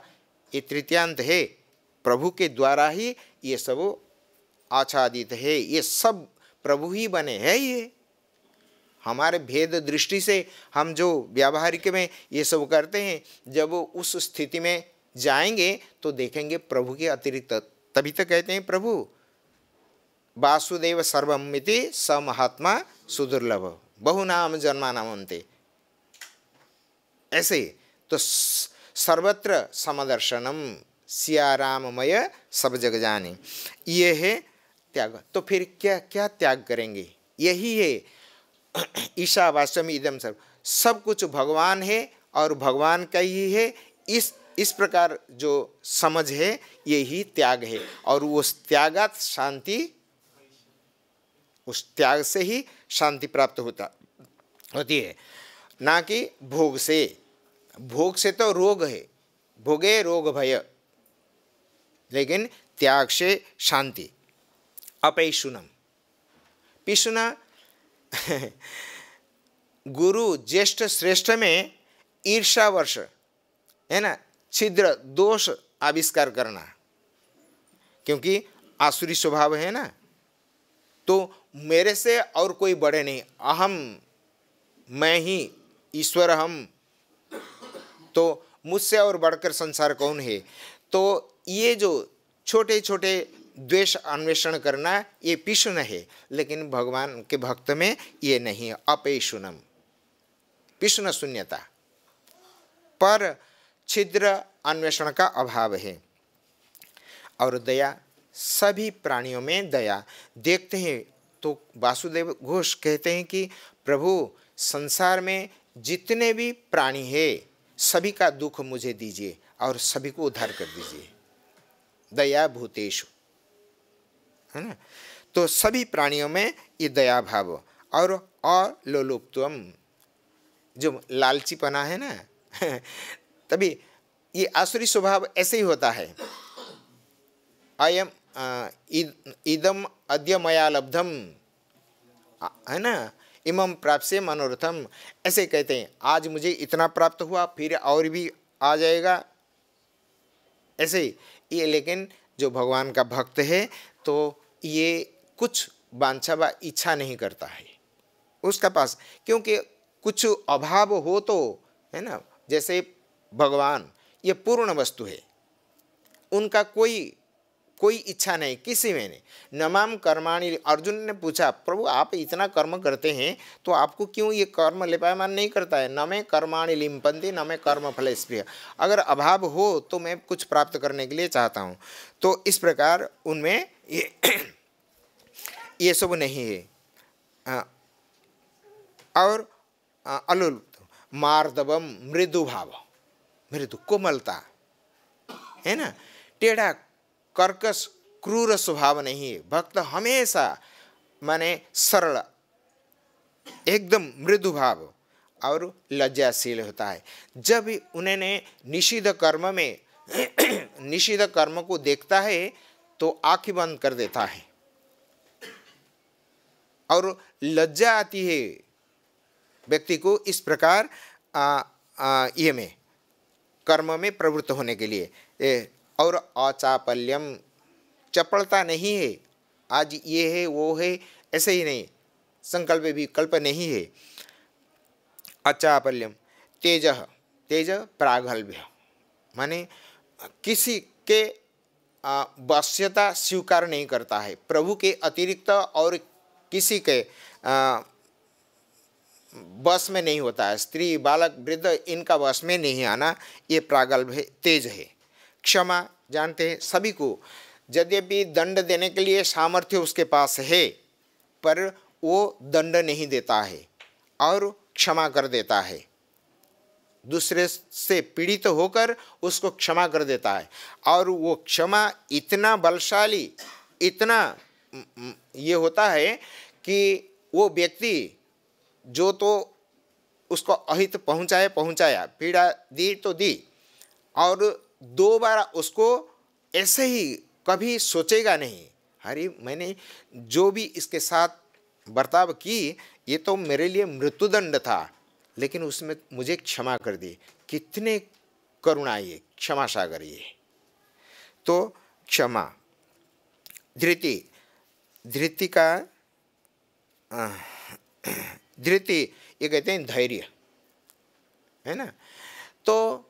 ये तृतीयांत है प्रभु के द्वारा ही ये सब आच्छादित है ये सब प्रभु ही बने है ये हमारे भेद दृष्टि से हम जो व्यावहारिक में ये सब करते हैं जब उस स्थिति में जाएंगे तो देखेंगे प्रभु के अतिरिक्त तभी तो कहते हैं प्रभु वासुदेव सर्वमिति स महात्मा सुदुर्लभ बहुनाम जन्मानामंते ऐसे तो सर्वत्र समदर्शनम सियाराममय सब जग जाने ये है त्याग तो फिर क्या क्या त्याग करेंगे यही है ईशा वास्तव इदम सर्व सब कुछ भगवान है और भगवान का ही है इस इस प्रकार जो समझ है यही त्याग है और उस त्यागत शांति उस त्याग से ही शांति प्राप्त होता होती है ना कि भोग से भोग से तो रोग है भोगे रोग भय लेकिन त्याग से शांति अपैशुनम पिशुना गुरु ज्येष्ठ श्रेष्ठ में ईर्षा वर्ष है ना छिद्र दोष आविष्कार करना क्योंकि आसुरी स्वभाव है ना तो मेरे से और कोई बड़े नहीं अहम मैं ही ईश्वर हम तो मुझसे और बढ़कर संसार कौन है तो ये जो छोटे छोटे द्वेष अन्वेषण करना ये पिशुन है लेकिन भगवान के भक्त में ये नहीं है अपेशुनम पिशुन शून्यता पर छिद्र अन्वेषण का अभाव है और दया सभी प्राणियों में दया देखते हैं तो वासुदेव घोष कहते हैं कि प्रभु संसार में जितने भी प्राणी है सभी का दुख मुझे दीजिए और सभी को उद्धार कर दीजिए दया भूतेश है ना तो सभी प्राणियों में ये दया भाव और अलोलुप्तव जो लालचीपना है ना तभी ये आसुरी स्वभाव ऐसे ही होता है एम इदम अद्य मया लब्धम है ना इमम प्राप्त से मनोरथम ऐसे कहते हैं आज मुझे इतना प्राप्त हुआ फिर और भी आ जाएगा ऐसे ये लेकिन जो भगवान का भक्त है तो ये कुछ वांछा व इच्छा नहीं करता है उसका पास क्योंकि कुछ अभाव हो तो है ना जैसे भगवान ये पूर्ण वस्तु है उनका कोई कोई इच्छा नहीं किसी में नहीं नमाम कर्माणी अर्जुन ने पूछा प्रभु आप इतना कर्म करते हैं तो आपको क्यों ये कर्म लिपायमान नहीं करता है नमें कर्माणी लिम्पंती नमे कर्म फलेस्प्रिय अगर अभाव हो तो मैं कुछ प्राप्त करने के लिए चाहता हूँ तो इस प्रकार उनमें ये ये सब नहीं है आ, और अलुल मार्दवम मृदु भाव मृदु कोमलता है ना टेढ़ा कर्कश क्रूर स्वभाव नहीं है भक्त हमेशा माने सरल एकदम मृदु भाव और लज्जाशील होता है जब उन्होंने निषिद्ध कर्म में निषिद्ध कर्म को देखता है तो आंखें बंद कर देता है और लज्जा आती है व्यक्ति को इस प्रकार आ, आ, ये में कर्म में प्रवृत्त होने के लिए और अचापल्यम चपलता नहीं है आज ये है वो है ऐसे ही नहीं संकल्प विकल्प नहीं है अचापल्यम तेज तेज प्रागल्भ्य माने किसी के वश्यता स्वीकार नहीं करता है प्रभु के अतिरिक्त और किसी के बस में नहीं होता है स्त्री बालक वृद्ध इनका बस में नहीं आना ये प्रागल्भ तेज है क्षमा जानते हैं सभी को यद्यपि दंड देने के लिए सामर्थ्य उसके पास है पर वो दंड नहीं देता है और क्षमा कर देता है दूसरे से पीड़ित तो होकर उसको क्षमा कर देता है और वो क्षमा इतना बलशाली इतना ये होता है कि वो व्यक्ति जो तो उसको अहित पहुंचाए पहुंचाया पीड़ा दी तो दी और दो बार उसको ऐसे ही कभी सोचेगा नहीं अरे मैंने जो भी इसके साथ बर्ताव की ये तो मेरे लिए मृत्युदंड था लेकिन उसमें मुझे क्षमा कर दी कितने करुणा ये क्षमा सागर ये तो क्षमा धृति धृति का धृति ये कहते हैं धैर्य है ना तो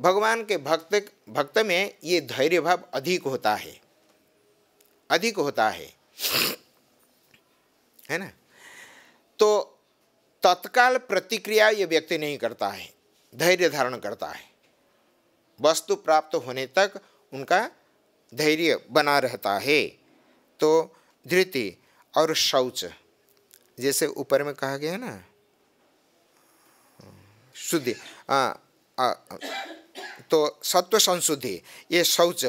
भगवान के भक्त भक्त में ये धैर्य भाव अधिक होता है अधिक होता है है ना तो तत्काल प्रतिक्रिया ये व्यक्ति नहीं करता है धैर्य धारण करता है वस्तु प्राप्त होने तक उनका धैर्य बना रहता है तो धृति और शौच जैसे ऊपर में कहा गया ना शुद्धि हाँ तो सत्व संशुद्धि ये शौच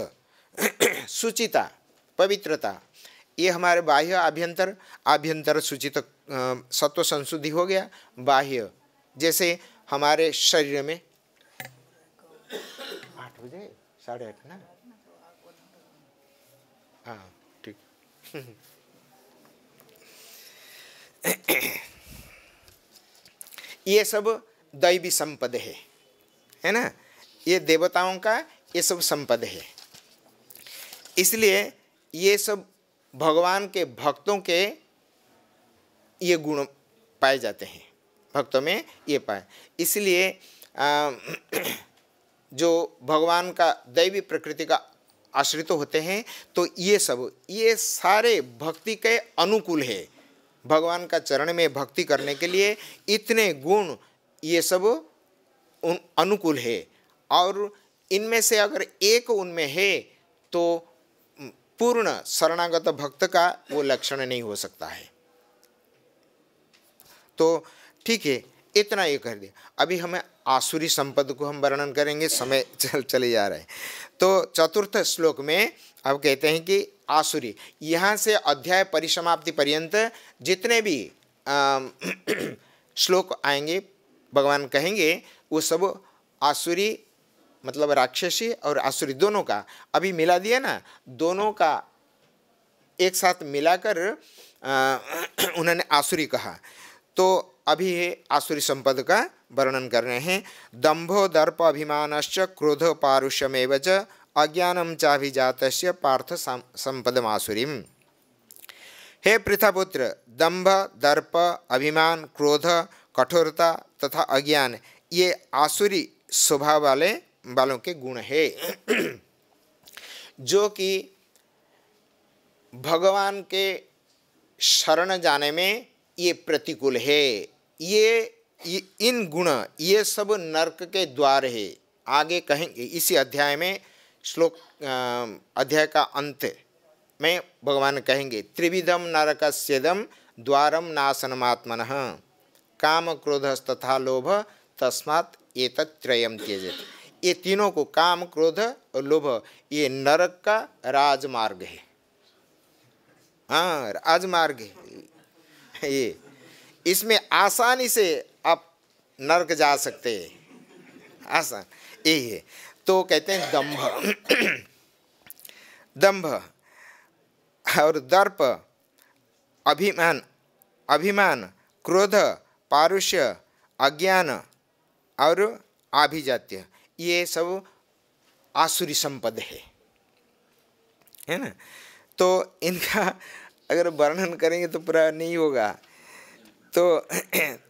शुचिता पवित्रता ये हमारे बाह्य आभ्यंतर आभ्यंतर सूचित सत्व संशुद्धि हो गया बाह्य जैसे हमारे शरीर में आठ बजे साढ़े आठ ना हाँ ठीक ये सब दैवी संपद है है ना ये देवताओं का ये सब संपद है इसलिए ये सब भगवान के भक्तों के ये गुण पाए जाते हैं भक्तों में ये पाए इसलिए जो भगवान का दैवी प्रकृति का आश्रित होते हैं तो ये सब ये सारे भक्ति के अनुकूल है भगवान का चरण में भक्ति करने के लिए इतने गुण ये सब उन अनुकूल है और इनमें से अगर एक उनमें है तो पूर्ण शरणागत भक्त का वो लक्षण नहीं हो सकता है तो ठीक है इतना ये कर दिया अभी हमें आसुरी संपद को हम वर्णन करेंगे समय चल चले जा रहे हैं तो चतुर्थ श्लोक में अब कहते हैं कि आसुरी यहाँ से अध्याय परिसमाप्ति पर्यंत जितने भी श्लोक आएंगे भगवान कहेंगे वो सब आसुरी मतलब राक्षसी और आसुरी दोनों का अभी मिला दिया ना दोनों का एक साथ मिलाकर उन्होंने आसुरी कहा तो अभी आसुरी संपद का वर्णन कर रहे हैं दम्भो दर्प अभिमानश्च क्रोध पारुष्यमेव च अज्ञानम चाभिजात पार्थ संपदम आसुरी हे पृथापुत्र दम्भ दर्प अभिमान क्रोध कठोरता तथा अज्ञान ये आसुरी स्वभाव वाले वालों के गुण है जो कि भगवान के शरण जाने में ये प्रतिकूल है ये इन गुण ये सब नरक के द्वार है आगे कहेंगे इसी अध्याय में श्लोक अध्याय का अंत में भगवान कहेंगे त्रिविधम नरक सेदम द्वारम नाशनमात्मन काम क्रोध तथा लोभ तस्मात त्रयम त्यजित ये तीनों को काम क्रोध और लोभ ये नरक का राजमार्ग है हाँ राजमार्ग है ये इसमें आसानी से आप नरक जा सकते हैं आसान यही है तो कहते हैं दंभ दंभ और दर्प अभिमान अभिमान क्रोध पारुष्य अज्ञान और आभिजात्य ये सब आसुरी संपद है है ना तो इनका अगर वर्णन करेंगे तो पूरा नहीं होगा तो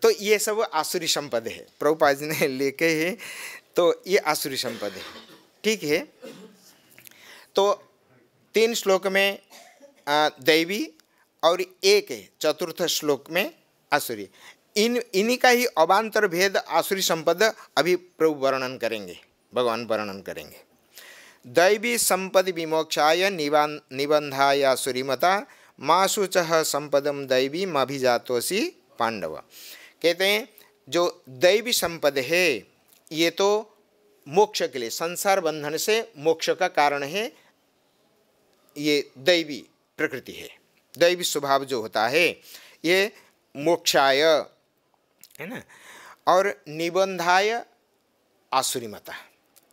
तो ये सब आसुरी संपद है प्रभुपाद ने लेके है तो ये आसुरी संपद है ठीक है तो तीन श्लोक में दैवी और एक है चतुर्थ श्लोक में आसुरी इन इन्हीं का ही अबांतर भेद आसुरी संपद अभी प्रभु वर्णन करेंगे भगवान वर्णन करेंगे दैवी संपद विमोक्षाय निबान आसुरीमता सुरीमता माशुच संपदम दैवी माभिजातोसी पांडव कहते हैं जो दैवी संपद है ये तो मोक्ष के लिए संसार बंधन से मोक्ष का कारण है ये दैवी प्रकृति है दैवी स्वभाव जो होता है ये मोक्षाय है ना और निबंधाय आसुरी मता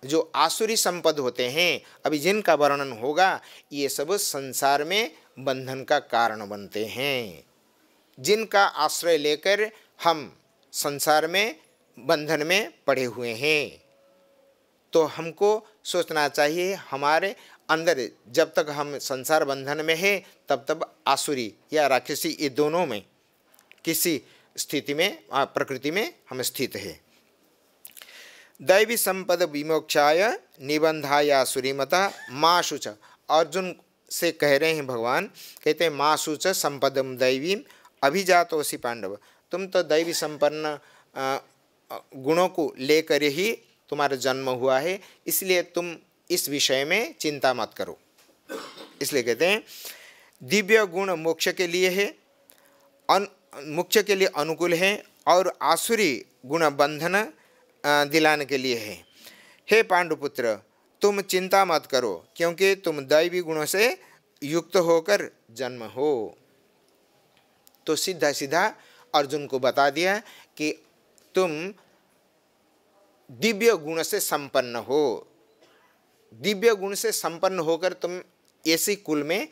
जो आसुरी संपद होते हैं अभी जिनका वर्णन होगा ये सब संसार में बंधन का कारण बनते हैं जिनका आश्रय लेकर हम संसार में बंधन में पड़े हुए हैं तो हमको सोचना चाहिए हमारे अंदर जब तक हम संसार बंधन में हैं तब तब आसुरी या राक्षसी ये दोनों में किसी स्थिति में प्रकृति में हम स्थित है दैवी संपद विमोक्षाय निबंधाया सुरीमता माशु च अर्जुन से कह रहे हैं भगवान कहते हैं माशुच च संपदम दैवीम अभिजातोसी पांडव तुम तो दैवी संपन्न गुणों को लेकर ही तुम्हारा जन्म हुआ है इसलिए तुम इस विषय में चिंता मत करो इसलिए कहते हैं दिव्य गुण मोक्ष के लिए है अन मुख्य के लिए अनुकूल हैं और आसुरी गुण बंधन दिलाने के लिए है हे पांडुपुत्र तुम चिंता मत करो क्योंकि तुम दैवी गुणों से युक्त होकर जन्म हो तो सीधा सीधा अर्जुन को बता दिया कि तुम दिव्य गुण से संपन्न हो दिव्य गुण से संपन्न होकर तुम ऐसी कुल में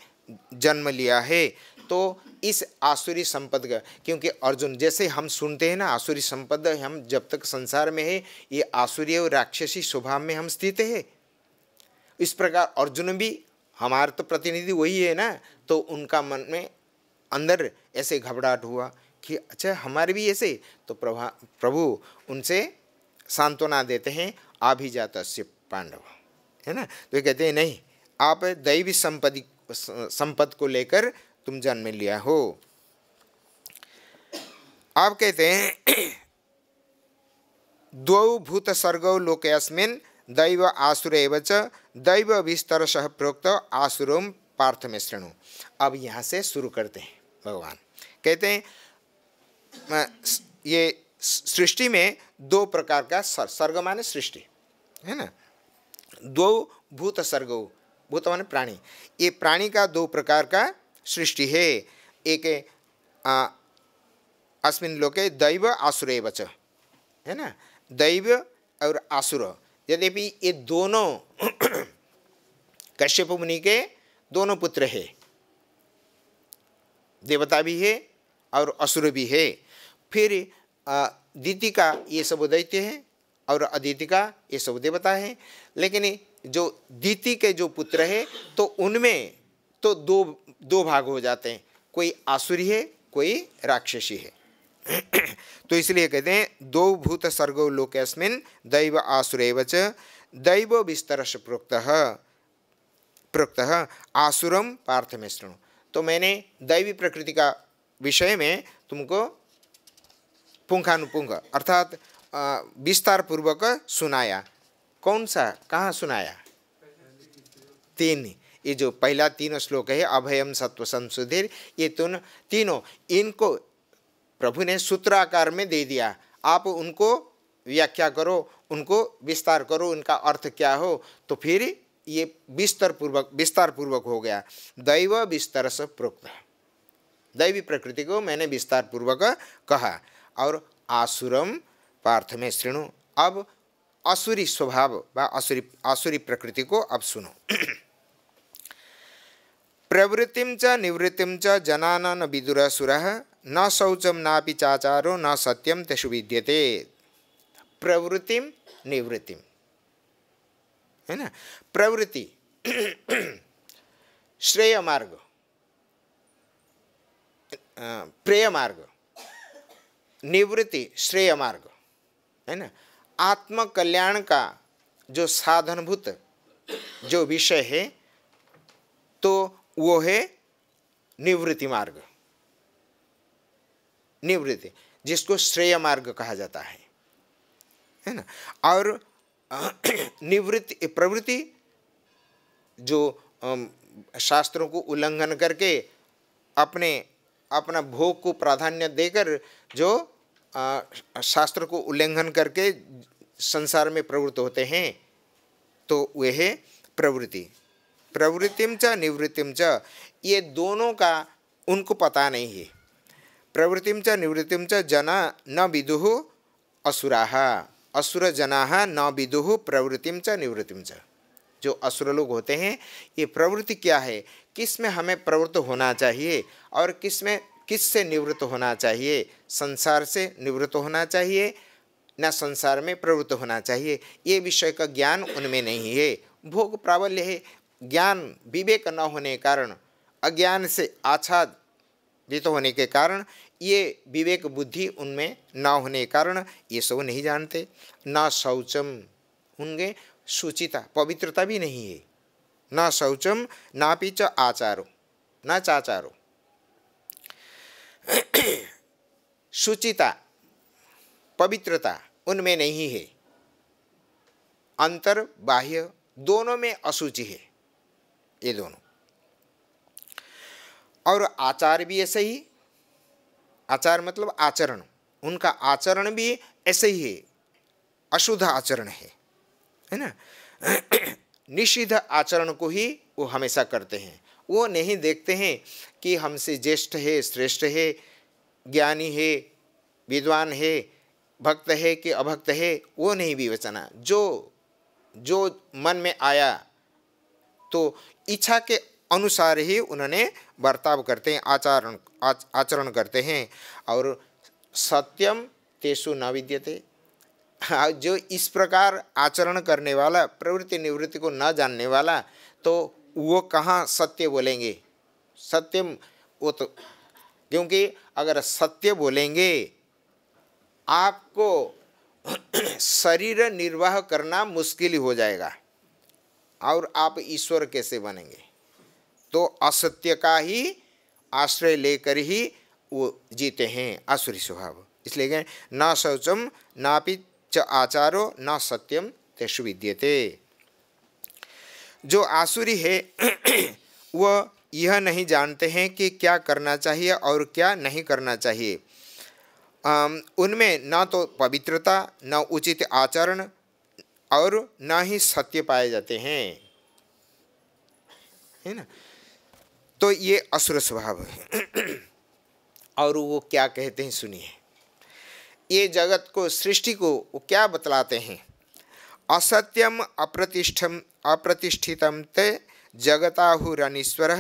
जन्म लिया है तो इस आसुरी संपद का क्योंकि अर्जुन जैसे हम सुनते हैं ना आसुरी संपद हम जब तक संसार में है ये आसुरी और राक्षसी स्वभाव में हम स्थित है इस प्रकार अर्जुन भी हमारा तो प्रतिनिधि वही है ना तो उनका मन में अंदर ऐसे घबराहट हुआ कि अच्छा हमारे भी ऐसे तो प्रभा प्रभु उनसे सांत्वना देते हैं आभिजात से पांडव है ना तो ये कहते हैं नहीं आप दैवी संपदि संपद को लेकर तुम जन्म लिया हो आप कहते हैं द्वौ भूत सर्गौ लोकस्मिन दैव आसुर एवच दैव विस्तर सह प्रोक्त आसुर पार्थ में अब यहाँ से शुरू करते हैं भगवान कहते हैं ये सृष्टि में दो प्रकार का सर, सर्ग माने सृष्टि है ना दो भूत सर्गो भूत माने प्राणी ये प्राणी का दो प्रकार का सृष्टि एक अस्मिन लोके दैव आसुर बच है ना दैव और आसुर यद्यपि ये दोनों कश्यप मुनि के दोनों पुत्र है देवता भी है और असुर भी है फिर दीति का ये सब दैत्य है और अदिति का ये सब देवता है लेकिन जो दीति के जो पुत्र है तो उनमें तो दो दो भाग हो जाते हैं कोई आसुरी है कोई राक्षसी है तो इसलिए कहते हैं दो भूत सर्गो लोकेस्मिन दैव आसुर च दैव विस्तर से प्रोक्त प्रोक्त आसुरम पार्थ मिश्रण तो मैंने दैवी प्रकृति का विषय में तुमको पुंखानुपुंख अर्थात विस्तार पूर्वक सुनाया कौन सा कहाँ सुनाया तीन ये जो पहला तीनों श्लोक है अभयम सत्व संसुधिर ये तुन तीनों इनको प्रभु ने सूत्राकार में दे दिया आप उनको व्याख्या करो उनको विस्तार करो उनका अर्थ क्या हो तो फिर ये विस्तार पूर्वक विस्तार पूर्वक हो गया दैव विस्तार से प्रोक्त दैवी प्रकृति को मैंने विस्तार पूर्वक कहा और आसुरम पार्थ में श्रृणु अब असुरी स्वभाव व असुरी असुरी प्रकृति को अब सुनो प्रवृत्ति च निवृत्ति च न विदुरसुर न शौचम नापि चाचारो न सत्यम तेषु विद्यते प्रवृत्ति निवृत्ति है ना प्रवृत्ति श्रेय मार्ग प्रेय मार्ग निवृत्ति श्रेय मार्ग है ना आत्मकल्याण का जो साधनभूत जो विषय है तो वो है निवृत्ति मार्ग निवृत्ति जिसको श्रेय मार्ग कहा जाता है है ना और निवृत्ति प्रवृत्ति जो शास्त्रों को उल्लंघन करके अपने अपना भोग को प्राधान्य देकर जो शास्त्र को उल्लंघन करके संसार में प्रवृत्त होते हैं तो वह है प्रवृत्ति प्रवृत्तिम च निवृत्तिम च ये दोनों का उनको पता नहीं है प्रवृत्तिम च निवृत्तिम च जना न विदुः असुरा असुर जना न विदुः प्रवृत्तिम च निवृत्तिम च जो असुर लोग होते हैं ये प्रवृत्ति क्या है किस में हमें प्रवृत्त होना चाहिए और किस में किस से निवृत्त होना चाहिए संसार से निवृत्त होना चाहिए न संसार में प्रवृत्त होना चाहिए ये विषय का ज्ञान उनमें नहीं है भोग प्राबल्य है ज्ञान विवेक न होने के कारण अज्ञान से आच्छादित तो होने के कारण ये विवेक बुद्धि उनमें न होने के कारण ये सब नहीं जानते न शौचम उनके शुचिता पवित्रता भी नहीं है ना शौचम ना पी च आचारो न चाचारो शुचिता पवित्रता उनमें नहीं है अंतर बाह्य दोनों में असुचि है ये दोनों और आचार भी ऐसे ही आचार मतलब आचरण उनका आचरण भी ऐसे ही है अशुद्ध आचरण है है ना निषिद्ध आचरण को ही वो हमेशा करते हैं वो नहीं देखते हैं कि हमसे ज्येष्ठ है श्रेष्ठ है ज्ञानी है विद्वान है भक्त है कि अभक्त है वो नहीं विवेचना जो जो मन में आया तो इच्छा के अनुसार ही उन्होंने बर्ताव करते हैं आचरण आच, आचरण करते हैं और सत्यम तेसु न विद्यते हाँ, जो इस प्रकार आचरण करने वाला प्रवृत्ति निवृत्ति को न जानने वाला तो वो कहाँ सत्य बोलेंगे सत्यम वो तो क्योंकि अगर सत्य बोलेंगे आपको शरीर निर्वाह करना मुश्किल हो जाएगा और आप ईश्वर कैसे बनेंगे तो असत्य का ही आश्रय लेकर ही वो जीते हैं आसुरी स्वभाव इसलिए कहें शौचम नापि च आचारो न सत्यम तेषु विद्यते जो आसुरी है वह यह नहीं जानते हैं कि क्या करना चाहिए और क्या नहीं करना चाहिए उनमें न तो पवित्रता न उचित आचरण और ना ही सत्य पाए जाते हैं है ना तो ये असुर स्वभाव है और वो क्या कहते हैं सुनिए ये जगत को सृष्टि को वो क्या बतलाते हैं असत्यम अप्रतिष्ठम अप्रतिष्ठितम ते जगताहुरनीश्वर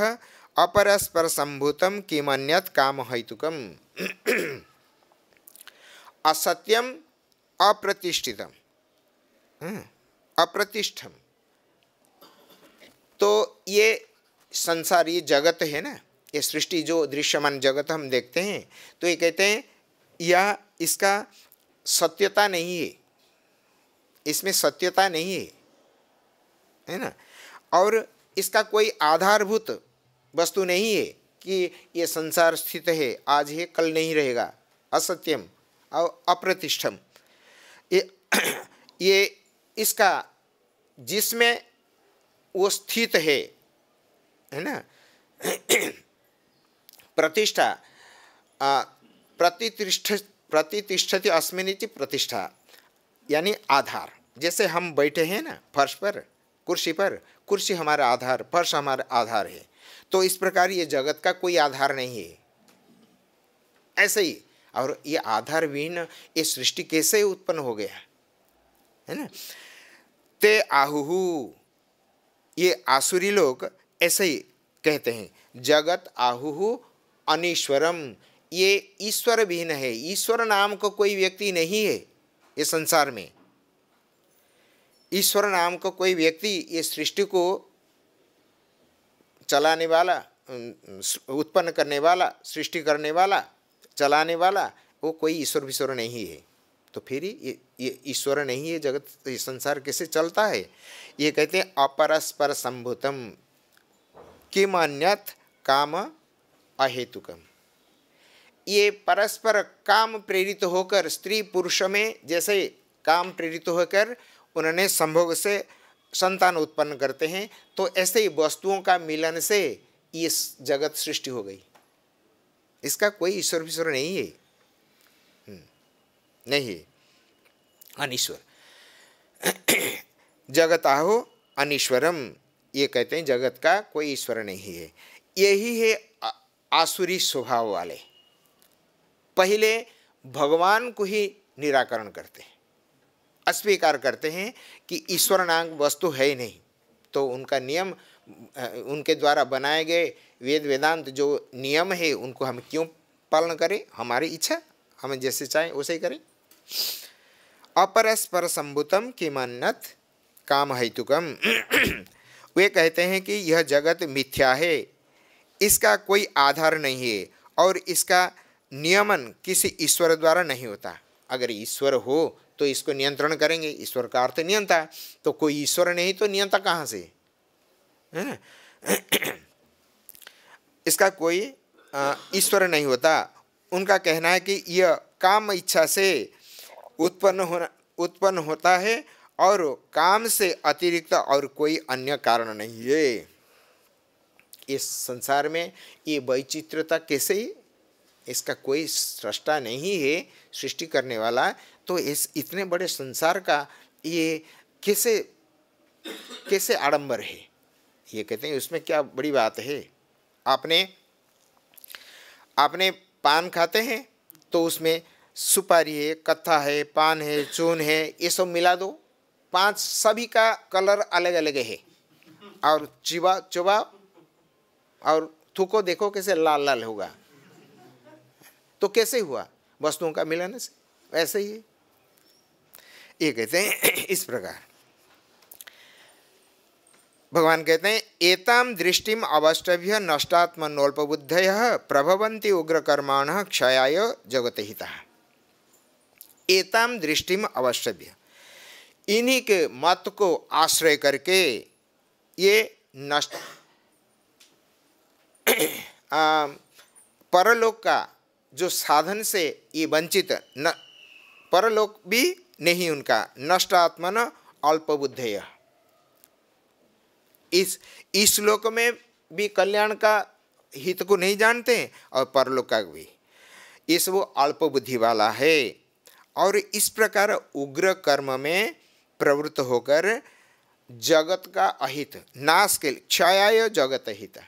अपरस्पर संभूतम किमन्यत काम हेतुकम असत्यम अप्रतिष्ठितम हम्म, अप्रतिष्ठम तो ये संसार ये जगत है ना ये सृष्टि जो दृश्यमान जगत हम देखते हैं तो ये कहते हैं यह इसका सत्यता नहीं है इसमें सत्यता नहीं है है ना और इसका कोई आधारभूत वस्तु नहीं है कि ये संसार स्थित है आज है कल नहीं रहेगा असत्यम और अप्रतिष्ठम ये ये इसका जिसमें वो स्थित है है ना प्रतिष्ठा प्रतिष्ठ प्रतिष्ठति अस्मिनिति प्रतिष्ठा यानी आधार जैसे हम बैठे हैं ना फर्श पर कुर्सी पर कुर्सी हमारा आधार फर्श हमारा आधार है तो इस प्रकार ये जगत का कोई आधार नहीं है ऐसे ही और ये आधार विहीन ये सृष्टि कैसे उत्पन्न हो गया है ना ते आहुहु ये आसुरी लोग ऐसे ही कहते हैं जगत आहुहु अनिश्वरम ये ईश्वर विहीन है ईश्वर नाम का को कोई व्यक्ति नहीं है ये संसार में ईश्वर नाम का को कोई व्यक्ति ये सृष्टि को चलाने वाला उत्पन्न करने वाला सृष्टि करने वाला चलाने वाला वो कोई ईश्वर विश्वर नहीं है तो फिर ये ये ईश्वर नहीं है जगत ये संसार कैसे चलता है ये कहते हैं अपरस्पर संभूतम किमान्यत काम अहेतुकम ये परस्पर काम प्रेरित होकर स्त्री पुरुष में जैसे काम प्रेरित होकर उन्होंने संभोग से संतान उत्पन्न करते हैं तो ऐसे ही वस्तुओं का मिलन से ये जगत सृष्टि हो गई इसका कोई ईश्वर विश्वर नहीं है नहीं अनिश्वर आहो अनिश्वरम ये कहते हैं जगत का कोई ईश्वर नहीं है यही है आसुरी स्वभाव वाले पहले भगवान को ही निराकरण करते हैं अस्वीकार करते हैं कि ईश्वर नांग वस्तु है ही नहीं तो उनका नियम उनके द्वारा बनाए गए वेद वेदांत जो नियम है उनको हम क्यों पालन करें हमारी इच्छा हमें जैसे चाहें वैसे ही करें अपरस्पर संभुतम मन्नत काम हेतुकम वे कहते हैं कि यह जगत मिथ्या है इसका कोई आधार नहीं है और इसका नियमन किसी ईश्वर द्वारा नहीं होता अगर ईश्वर हो तो इसको नियंत्रण करेंगे ईश्वर का अर्थ नियंता तो कोई ईश्वर नहीं तो नियंता कहाँ से इसका कोई ईश्वर नहीं होता उनका कहना है कि यह काम इच्छा से उत्पन्न होना उत्पन्न होता है और काम से अतिरिक्त और कोई अन्य कारण नहीं है इस संसार में ये वैचित्रता कैसे इसका कोई सृष्टा नहीं है सृष्टि करने वाला तो इस इतने बड़े संसार का ये कैसे कैसे आडंबर है ये कहते हैं उसमें क्या बड़ी बात है आपने आपने पान खाते हैं तो उसमें सुपारी है कत्था है पान है चून है ये सब मिला दो पांच सभी का कलर अलग अलग है और चिबा चुबा और थूको देखो कैसे लाल लाल होगा तो कैसे हुआ वस्तुओं का मिलन से ऐसे ही है ये कहते हैं इस प्रकार भगवान कहते हैं एताम दृष्टिम नष्टात्म नष्टात्मनोल्पबुद्ध प्रभवंती उग्रकर्माण क्षयाय जगत हिता एताम दृष्टि में अवश्य इन्हीं के मत को आश्रय करके ये नष्ट परलोक का जो साधन से ये वंचित न परलोक भी नहीं उनका नष्ट आत्मा न अल्पबुद्धेय इस इस लोक में भी कल्याण का हित को नहीं जानते हैं और परलोक का भी इस वो अल्पबुद्धि वाला है और इस प्रकार उग्र कर्म में प्रवृत्त होकर जगत का अहित नाश के क्षयाय जगत हित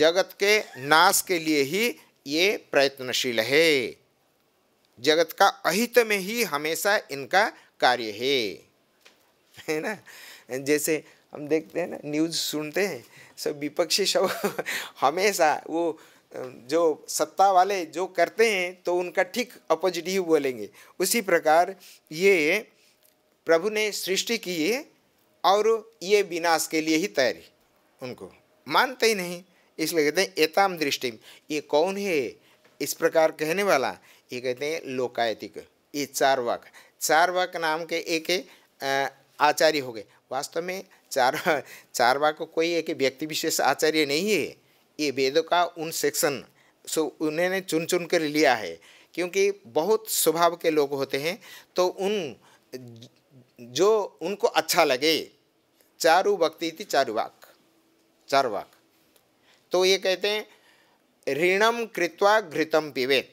जगत के नाश के लिए ही ये प्रयत्नशील है जगत का अहित में ही हमेशा इनका कार्य है है ना जैसे हम देखते हैं ना न्यूज़ सुनते हैं सब विपक्षी सब हमेशा वो जो सत्ता वाले जो करते हैं तो उनका ठीक अपोजिट ही बोलेंगे उसी प्रकार ये प्रभु ने सृष्टि की है और ये विनाश के लिए ही तैयारी उनको मानते ही नहीं इसलिए कहते हैं एताम दृष्टि ये कौन है इस प्रकार कहने वाला ये कहते हैं लोकायतिक ये चार चार वाक नाम के एक आचार्य हो गए वास्तव में चार चार वाक कोई एक व्यक्ति विशेष आचार्य नहीं है ये वेदों का उन सेक्शन सो उन्होंने चुन चुन कर लिया है क्योंकि बहुत स्वभाव के लोग होते हैं तो उन जो उनको अच्छा लगे चारु भक्ति थी चारु वाक तो ये कहते हैं ऋणम कृत्वा घृतम पिवेत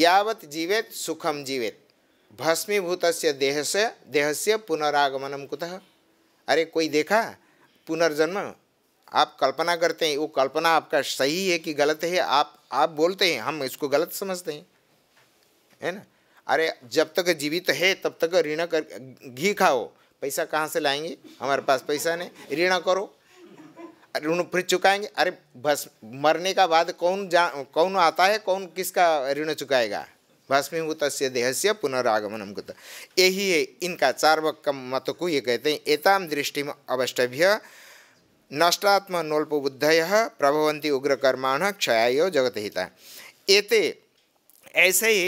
यावत जीवेत सुखम जीवेत भस्मीभूत देह से देह से पुनरागमनम कुतः अरे कोई देखा पुनर्जन्म आप कल्पना करते हैं वो कल्पना आपका सही है कि गलत है आप आप बोलते हैं हम इसको गलत समझते हैं है ना अरे जब तक जीवित है तब तक ऋण कर घी खाओ पैसा कहाँ से लाएंगे हमारे पास पैसा नहीं ऋण करो ऋण फिर चुकाएंगे अरे बस मरने का बाद कौन जा कौन आता है कौन किसका ऋण चुकाएगा भस्मी देह से देहस्य पुनरागमनम कृत यही है इनका चार वक्त मत को ये कहते हैं एताम दृष्टि में अवष्टभ्य नष्टात्म बुद्धय प्रभवंती उग्रकर्माण क्षयायो जगत हिता एते ऐसे ही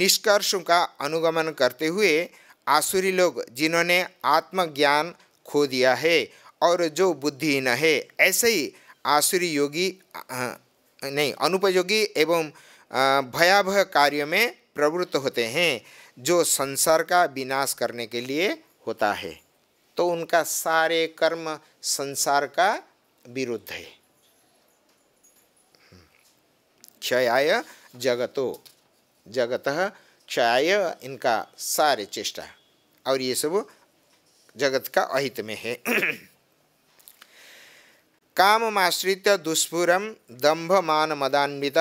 निष्कर्षों का अनुगमन करते हुए आसुरी लोग जिन्होंने आत्मज्ञान खो दिया है और जो बुद्धिहीन है ऐसे ही आसुरी योगी नहीं अनुपयोगी एवं भयावह कार्यों में प्रवृत्त होते हैं जो संसार का विनाश करने के लिए होता है तो उनका सारे कर्म संसार का विरुद्ध है क्षयाय जगतो जगत क्षयाय इनका सारे चेष्टा और ये सब जगत का अहित में है आश्रित दुष्पुर दंभमान मदान्वित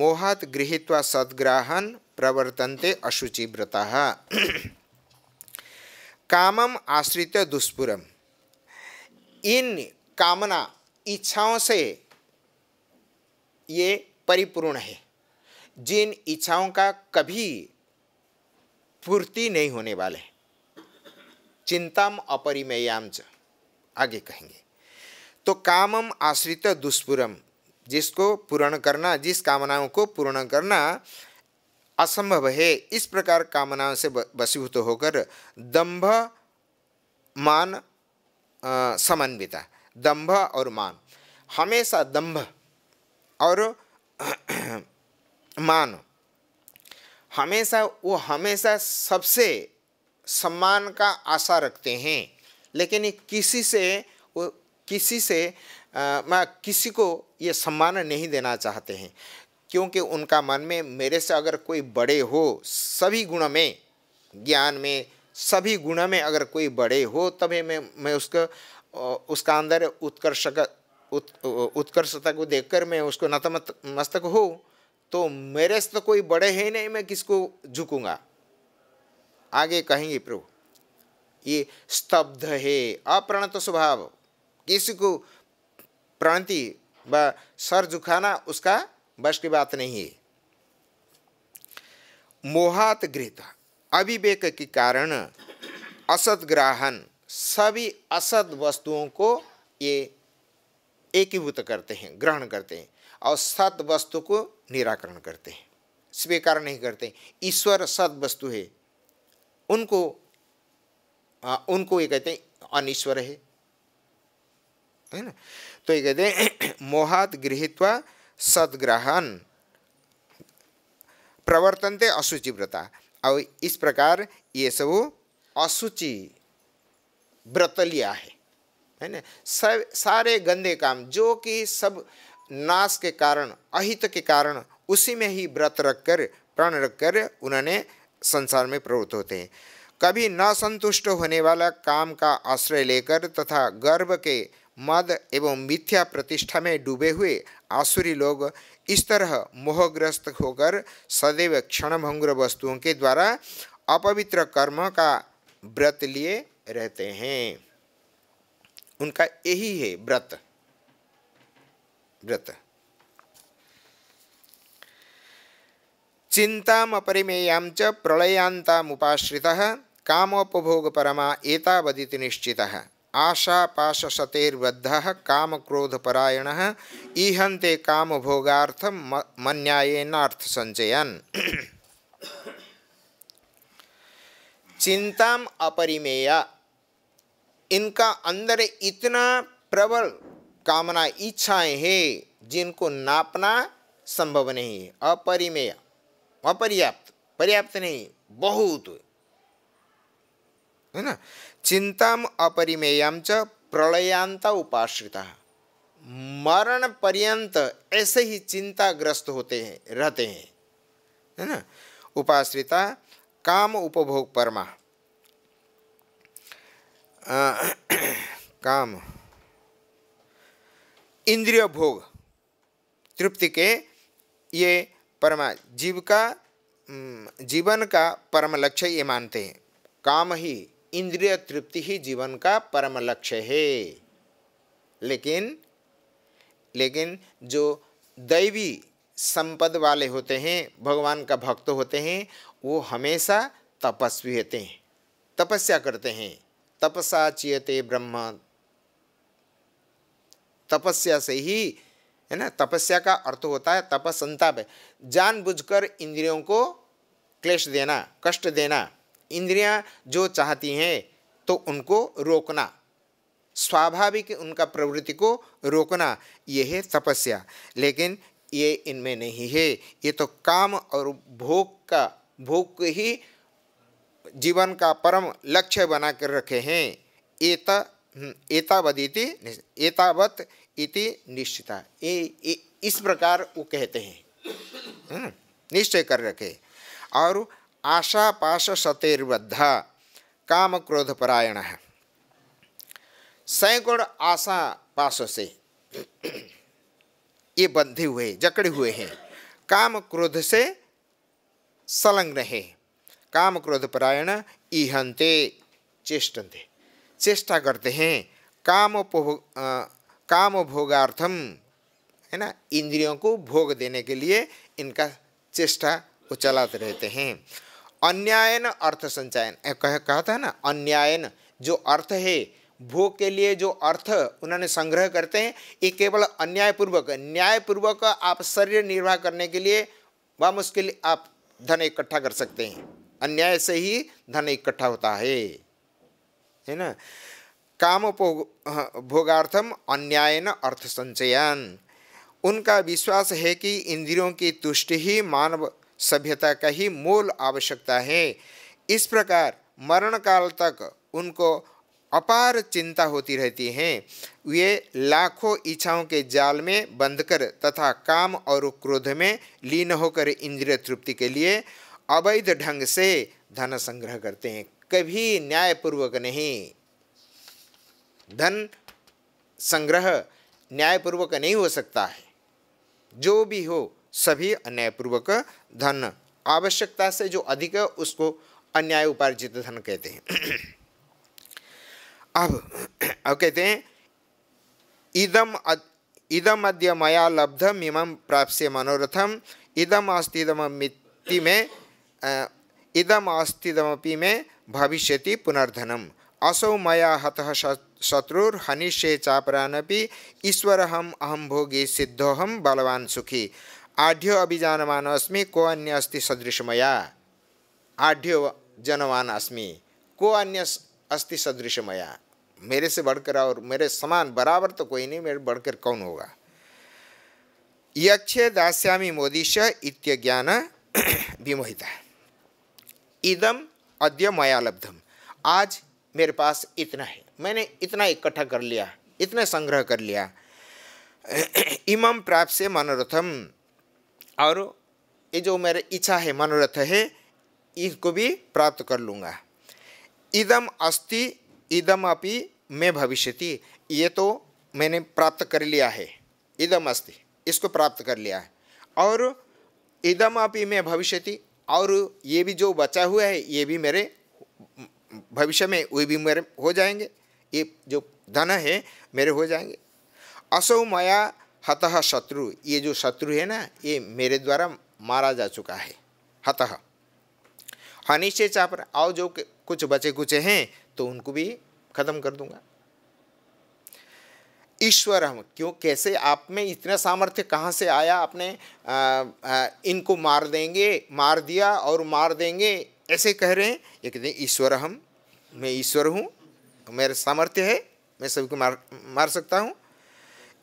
मोहात गृहीत्वा सद्ग्राहन प्रवर्तन्ते अशुचिव्रता कामम आश्रित दुष्पुरम इन कामना इच्छाओं से ये परिपूर्ण है जिन इच्छाओं का कभी पूर्ति नहीं होने वाले चिंताम अपरिमेयाम च आगे कहेंगे तो कामम आश्रित दुष्पुरम जिसको पूर्ण करना जिस कामनाओं को पूर्ण करना असंभव है इस प्रकार कामनाओं से वसीभूत होकर दंभ मान समन्विता दंभ और मान हमेशा दंभ और मान हमेशा वो हमेशा सबसे सम्मान का आशा रखते हैं लेकिन किसी से वो किसी से मैं किसी को ये सम्मान नहीं देना चाहते हैं क्योंकि उनका मन में मेरे से अगर कोई बड़े हो सभी गुण में ज्ञान में सभी गुण में अगर कोई बड़े हो तभी मैं मैं उसको उसका अंदर उत्कर्ष उत, उत्कर्षता को देखकर मैं उसको नतमस्तक हो तो मेरे से तो कोई बड़े है नहीं मैं किसको झुकूंगा आगे कहेंगे प्रभु ये स्तब्ध है अप्रणत स्वभाव किसी को प्रणति व सर झुकाना उसका बस की बात नहीं है मोहात गृहता अविवेक के कारण असत ग्राहन सभी असत वस्तुओं को ये एकीभूत करते हैं ग्रहण करते हैं और सत वस्तु को निराकरण करते हैं स्वीकार नहीं करते ईश्वर सत वस्तु है उनको आ, उनको ये कहते हैं अनिश्वर है है ना तो ये कहते हैं मोहात गृहित्वा सदग्रहण प्रवर्तनते अशुचिव्रता और इस प्रकार ये सब असुचि व्रत लिया है है ना सब सारे गंदे काम जो कि सब नाश के कारण अहित के कारण उसी में ही व्रत रखकर प्राण रखकर उन्होंने संसार में प्रवृत्त होते हैं कभी न संतुष्ट होने वाला काम का आश्रय लेकर तथा गर्भ के मद एवं मिथ्या प्रतिष्ठा में डूबे हुए आसुरी लोग इस तरह मोहग्रस्त होकर सदैव क्षणभंगुर वस्तुओं के द्वारा अपवित्र कर्म का व्रत लिए रहते हैं उनका यही है व्रत व्रत चिंताम अपरिमेयां च प्रलयांतामुपाश्रितः कामोपभोग परमा एतावदिति निश्चितः आशा पाश आशापाशशतेर्बद्ध कामक्रोधपरायण ईहंते काम भोगार्थ मन्यायेनार्थ संचयन चिंताम अपरिमेय इनका अंदर इतना प्रबल कामना इच्छाएं हैं जिनको नापना संभव नहीं है अपरिमेय अपर्याप्त पर्याप्त नहीं बहुत है ना चिंता अपरिमेयम च प्रलयांता उपाश्रिता मरण पर्यंत ऐसे ही चिंताग्रस्त होते हैं रहते हैं है ना उपाश्रिता काम उपभोग परमा काम इंद्रिय भोग तृप्ति के ये परमा जीव का जीवन का परम लक्ष्य ये मानते हैं काम ही इंद्रिय तृप्ति ही जीवन का परम लक्ष्य है लेकिन लेकिन जो दैवी संपद वाले होते हैं भगवान का भक्त होते हैं वो हमेशा तपस्वी होते हैं तपस्या करते हैं तपसा चियते ब्रह्म तपस्या से ही है ना तपस्या का अर्थ होता है तपस संताप जानबूझकर इंद्रियों को क्लेश देना कष्ट देना इंद्रियां जो चाहती हैं तो उनको रोकना स्वाभाविक उनका प्रवृत्ति को रोकना यह है तपस्या लेकिन ये इनमें नहीं है ये तो काम और भोग का भोग को ही जीवन का परम लक्ष्य बना कर रखे हैं एता हम्म, एतावदिति एतावत इति निश्चिता ये इस प्रकार वो कहते हैं हम्म, निश्चय कर रखे और आशा पाश सतेर्बद्ध काम क्रोध परायण है सैगुण आशा पाश से ये बंधे हुए जकड़े हुए हैं काम क्रोध से संलग्न है काम क्रोध परायण ईहंते चेष्टन्ते चेष्टा करते हैं काम काम भोगार्थम है ना इंद्रियों को भोग देने के लिए इनका चेष्टा वो चलाते रहते हैं अन्यायन अर्थ संचयन कह कहा था ना अन्यायन जो अर्थ है भोग के लिए जो अर्थ उन्होंने संग्रह करते हैं ये केवल अन्यायपूर्वक न्यायपूर्वक आप शरीर निर्वाह करने के लिए व मुश्किल आप धन इकट्ठा कर सकते हैं अन्याय से ही धन इकट्ठा होता है है ना काम भोगार्थम अन्यायन अर्थ संचयन उनका विश्वास है कि इंद्रियों की तुष्टि ही मानव सभ्यता का ही मूल आवश्यकता है इस प्रकार मरण काल तक उनको अपार चिंता होती रहती है वे लाखों इच्छाओं के जाल में बंधकर तथा काम और क्रोध में लीन होकर इंद्रिय तृप्ति के लिए अवैध ढंग से धन संग्रह करते हैं कभी न्यायपूर्वक नहीं धन संग्रह न्यायपूर्वक नहीं हो सकता है जो भी हो सभी अन्यायपूर्वक धन आवश्यकता से जो अधिक है उसको अन्याय उपार्जित धन कहते हैं अब अब कहते हैं इदम इदम अद्य मया लब्धम इमं प्राप्य मनोरथम इदम अस्तिदमिति में इदम अस्तिदमपि में भविष्य पुनर्धनम असौ मया हतः शत्रुर्निशे चापरानपि ईश्वर हम अहम भोगी सिद्धोहम बलवान सुखी आढ़्यो अभिजानमान अस्मि को अन्य अस्ति सदृशमया आढ़्यो जनवान अस्मि को अन्य अस्ति सदृशमया मेरे से बढ़कर और मेरे समान बराबर तो कोई नहीं मेरे बढ़कर कौन होगा यक्षे दास्यामी मोदीश इत्य ज्ञान विमोहिता इदम अद्य मया लब्धम आज मेरे पास इतना है मैंने इतना इकट्ठा कर लिया इतना संग्रह कर लिया इमम प्राप्त से मनोरथम और ये जो मेरे इच्छा है मनोरथ है इसको भी प्राप्त कर लूँगा इदम अस्ति इदम अपि मैं भविष्यति ये तो मैंने प्राप्त कर लिया है इदम अस्ति इसको प्राप्त कर लिया है और इदम अपि मैं भविष्यति और ये भी जो बचा हुआ है ये भी मेरे भविष्य में वे भी मेरे हो जाएंगे ये जो धन है मेरे हो जाएंगे असौ मया हतः शत्रु ये जो शत्रु है ना ये मेरे द्वारा मारा जा चुका है हतः हनिश्चय चापर आओ जो कुछ बचे कुचे हैं तो उनको भी खत्म कर दूंगा ईश्वर हम क्यों कैसे आप में इतना सामर्थ्य कहाँ से आया आपने आ, आ, इनको मार देंगे मार दिया और मार देंगे ऐसे कह रहे हैं ये कहते हैं ईश्वर हम मैं ईश्वर हूँ मेरा सामर्थ्य है मैं सभी को मार मार सकता हूँ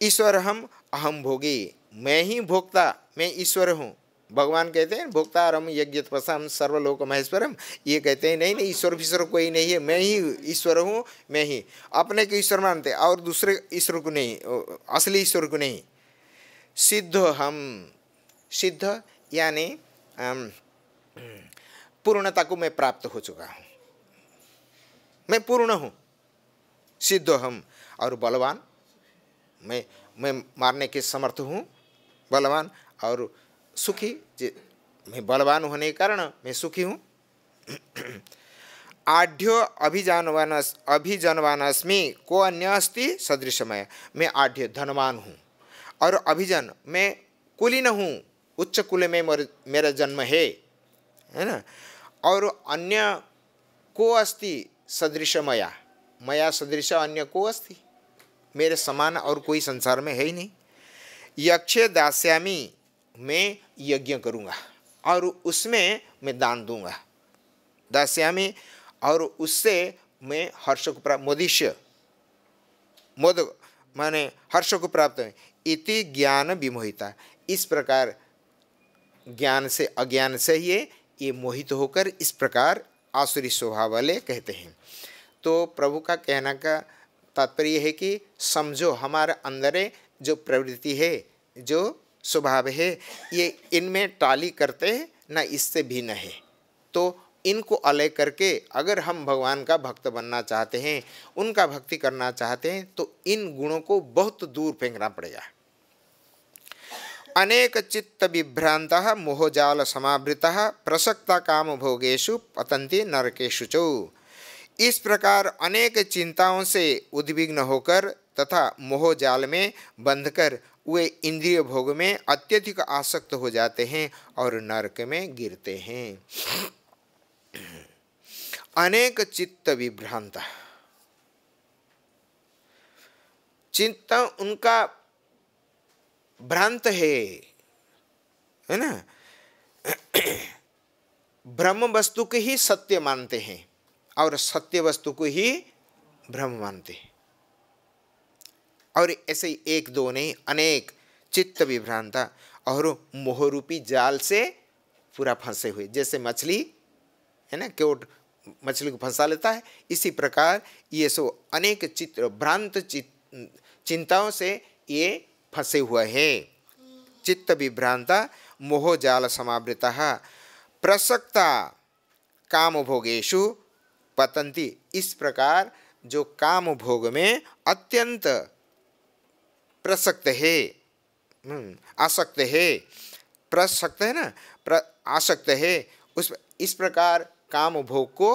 ईश्वर हम अहम भोगी मैं ही भोक्ता मैं ईश्वर हूँ भगवान कहते हैं भोक्ता रम यज्ञ प्रसम सर्वलोक महेश्वरम ये कहते हैं नहीं नहीं ईश्वर ईश्वर कोई नहीं है मैं ही ईश्वर हूँ मैं ही अपने को ईश्वर मानते और दूसरे ईश्वर को नहीं असली ईश्वर को नहीं सिद्ध हम सिद्ध यानी पूर्णता को मैं प्राप्त हो चुका हूँ मैं पूर्ण हूँ सिद्ध हम और बलवान मैं मैं मारने के समर्थ हूँ बलवान और सुखी मैं बलवान होने के कारण मैं सुखी हूँ आढ़्यो अभिजानवान अभिजनवान अस्मी को अन्य अस्थि सदृशमय मैं आढ़्य धनवान हूँ और अभिजन मैं कुलीन हूँ उच्च कुल में मेरा जन्म है है ना और अन्य को अस्ति सदृश मया मया सदृश अन्य को अस्ति मेरे समान और कोई संसार में है ही नहीं यक्ष दास्यामी में यज्ञ करूँगा और उसमें मैं दान दूंगा दास्यामी और उससे मैं हर्ष को प्राप्त मोदिष्य मोद माने हर्ष को प्राप्त हुए इति ज्ञान विमोहिता इस प्रकार ज्ञान से अज्ञान से ये ये मोहित होकर इस प्रकार आसुरी स्वभाव वाले कहते हैं तो प्रभु का कहना का तात्पर्य है कि समझो हमारे अंदर जो प्रवृत्ति है जो स्वभाव है ये इनमें टाली करते हैं ना इससे भिन्न है तो इनको अलग करके अगर हम भगवान का भक्त बनना चाहते हैं उनका भक्ति करना चाहते हैं तो इन गुणों को बहुत दूर फेंकना पड़ेगा अनेक चित्त विभ्रांत मोहजाल समावृत प्रसक्ता काम भोगेशु पतंती नरकेशु चौ इस प्रकार अनेक चिंताओं से उद्विग्न होकर तथा मोह जाल में बंधकर वे इंद्रिय भोग में अत्यधिक आसक्त हो जाते हैं और नरक में गिरते हैं अनेक चित्त विभ्रांत चिंता उनका भ्रांत है है ना ब्रह्म वस्तु के ही सत्य मानते हैं और सत्य वस्तु को ही ब्रह्म मानते और ऐसे ही एक दो नहीं अनेक चित्त विभ्रांता और मोहरूपी जाल से पूरा फंसे हुए जैसे मछली है ना केवट मछली को फंसा लेता है इसी प्रकार ये सो अनेक चित्र भ्रांत चित चिंताओं से ये फंसे हुए हैं चित्त विभ्रांता मोह जाल समावृता प्रसक्ता काम भोगेशु पतंती इस प्रकार जो काम भोग में अत्यंत प्रसक्त है हम्म, आसक्त है प्रसक्त है ना प्र आसक्त है उस इस प्रकार काम भोग को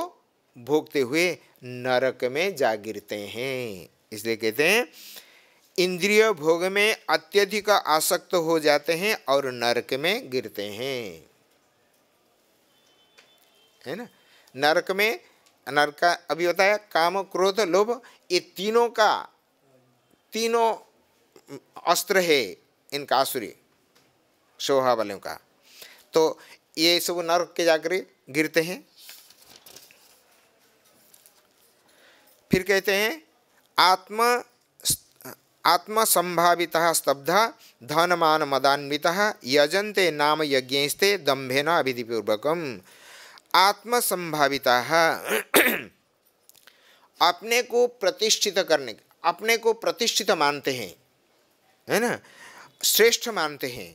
भोगते हुए नरक में जा गिरते हैं इसलिए कहते हैं इंद्रिय भोग में अत्यधिक आसक्त हो जाते हैं और नरक में गिरते हैं है ना नरक में अनर का अभी बताया काम क्रोध लोभ ये तीनों का तीनों अस्त्र है इनका आसुरी शोभा वालों का तो ये सब नरक के जाकर गिरते हैं फिर कहते हैं आत्मा संभाविता स्तब्धा धनमान मदान्विता यजंते नाम यज्ञस्ते दम्भेना अभिधिपूर्वकम आत्मसंभाविता अपने को प्रतिष्ठित करने अपने को प्रतिष्ठित मानते हैं है ना श्रेष्ठ मानते हैं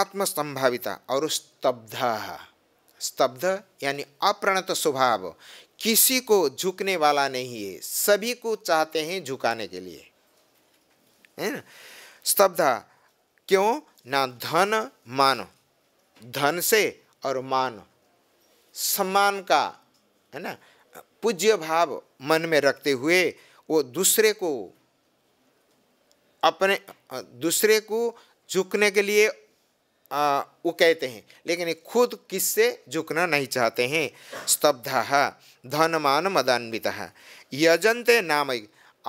आत्मसंभाविता और स्तब्ध स्तब्ध यानी अप्रणत स्वभाव किसी को झुकने वाला नहीं है सभी को चाहते हैं झुकाने के लिए है ना स्तब्ध क्यों ना धन मान धन से और मान सम्मान का है ना पूज्य भाव मन में रखते हुए वो दूसरे को अपने दूसरे को झुकने के लिए आ, वो कहते हैं लेकिन खुद किससे झुकना नहीं चाहते हैं स्तब्धा धनमान मदान्वित यजनते नाम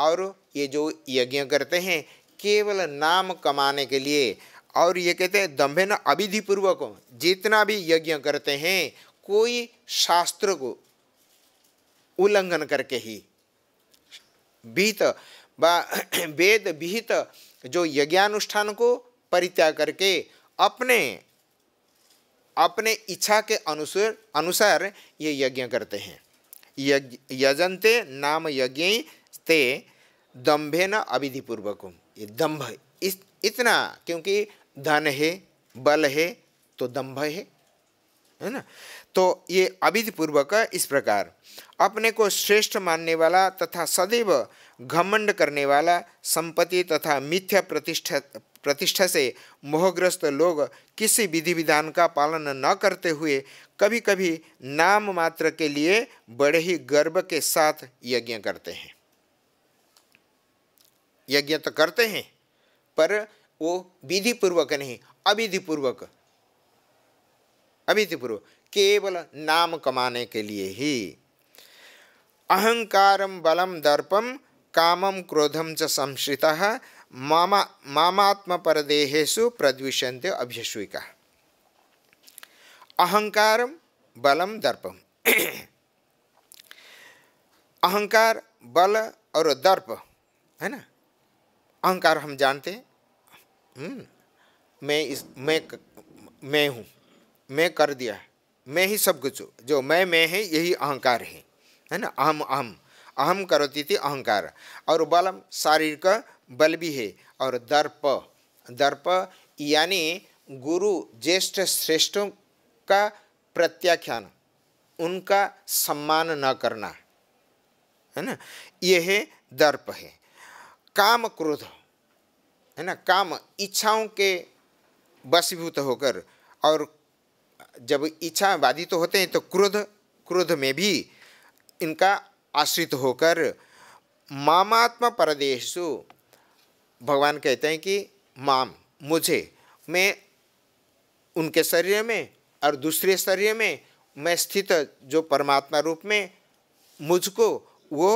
और ये जो यज्ञ करते हैं केवल नाम कमाने के लिए और ये कहते हैं दम्भे न अविधिपूर्वक जितना भी यज्ञ करते हैं कोई शास्त्र को उल्लंघन करके ही बीत वेद विहित जो यज्ञानुष्ठान को परित्याग करके अपने अपने इच्छा के अनुसार अनुसार ये यज्ञ करते हैं यज्ञ यजंते नाम यज्ञ ते दम्भे न अविधिपूर्वक ये दम्भ इस इतना क्योंकि धन है बल है तो दम्भ है है ना तो ये अविधिपूर्वक इस प्रकार अपने को श्रेष्ठ मानने वाला तथा सदैव घमंड करने वाला संपत्ति तथा मिथ्या प्रतिष्ठा प्रतिष्ठा से मोहग्रस्त लोग किसी विधि विधान का पालन न करते हुए कभी कभी नाम मात्र के लिए बड़े ही गर्व के साथ यज्ञ करते हैं यज्ञ तो करते हैं पर वो विधिपूर्वक नहीं अविधिपूर्वक अविधिपूर्वक केवल नाम कमाने के लिए ही अहंकारम बलम दर्पम कामम क्रोधम च संश्रिता मामा मामात्म परदेहेशु प्रद्विशंत अभ्यस्विका अहंकारम बलम दर्पम अहंकार बल और दर्प है ना अहंकार हम जानते हैं हम्म, मैं इस मैं मैं हूँ मैं कर दिया मैं ही सब कुछ जो मैं मैं है यही अहंकार है है ना अहम अहम अहम करोती थी अहंकार और बलम शारीरिक बल भी है और दर्प दर्प यानी गुरु ज्येष्ठ श्रेष्ठों का प्रत्याख्यान उनका सम्मान न करना है ना यह है दर्प है काम क्रोध है ना काम इच्छाओं के वशीभूत होकर और जब इच्छावादी तो होते हैं तो क्रोध क्रोध में भी इनका आश्रित होकर मामात्मा परदेशु भगवान कहते हैं कि माम मुझे मैं उनके शरीर में और दूसरे शरीर में मैं स्थित जो परमात्मा रूप में मुझको वो